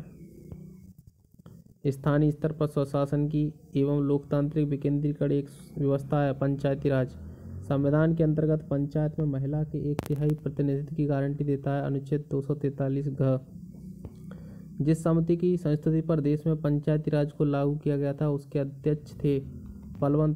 स्थानीय स्तर पर स्वशासन की एवं लोकतांत्रिक विकेंद्रीकरण एक व्यवस्था है पंचायती राज संविधान के अंतर्गत पंचायत में महिला के एक तिहाई प्रतिनिधित्व की गारंटी देता है अनुच्छेद दो सौ तैंतालीस घ जिस समिति की संस्तुति पर देश में पंचायती राज को लागू किया गया था उसके अध्यक्ष थे बलवंत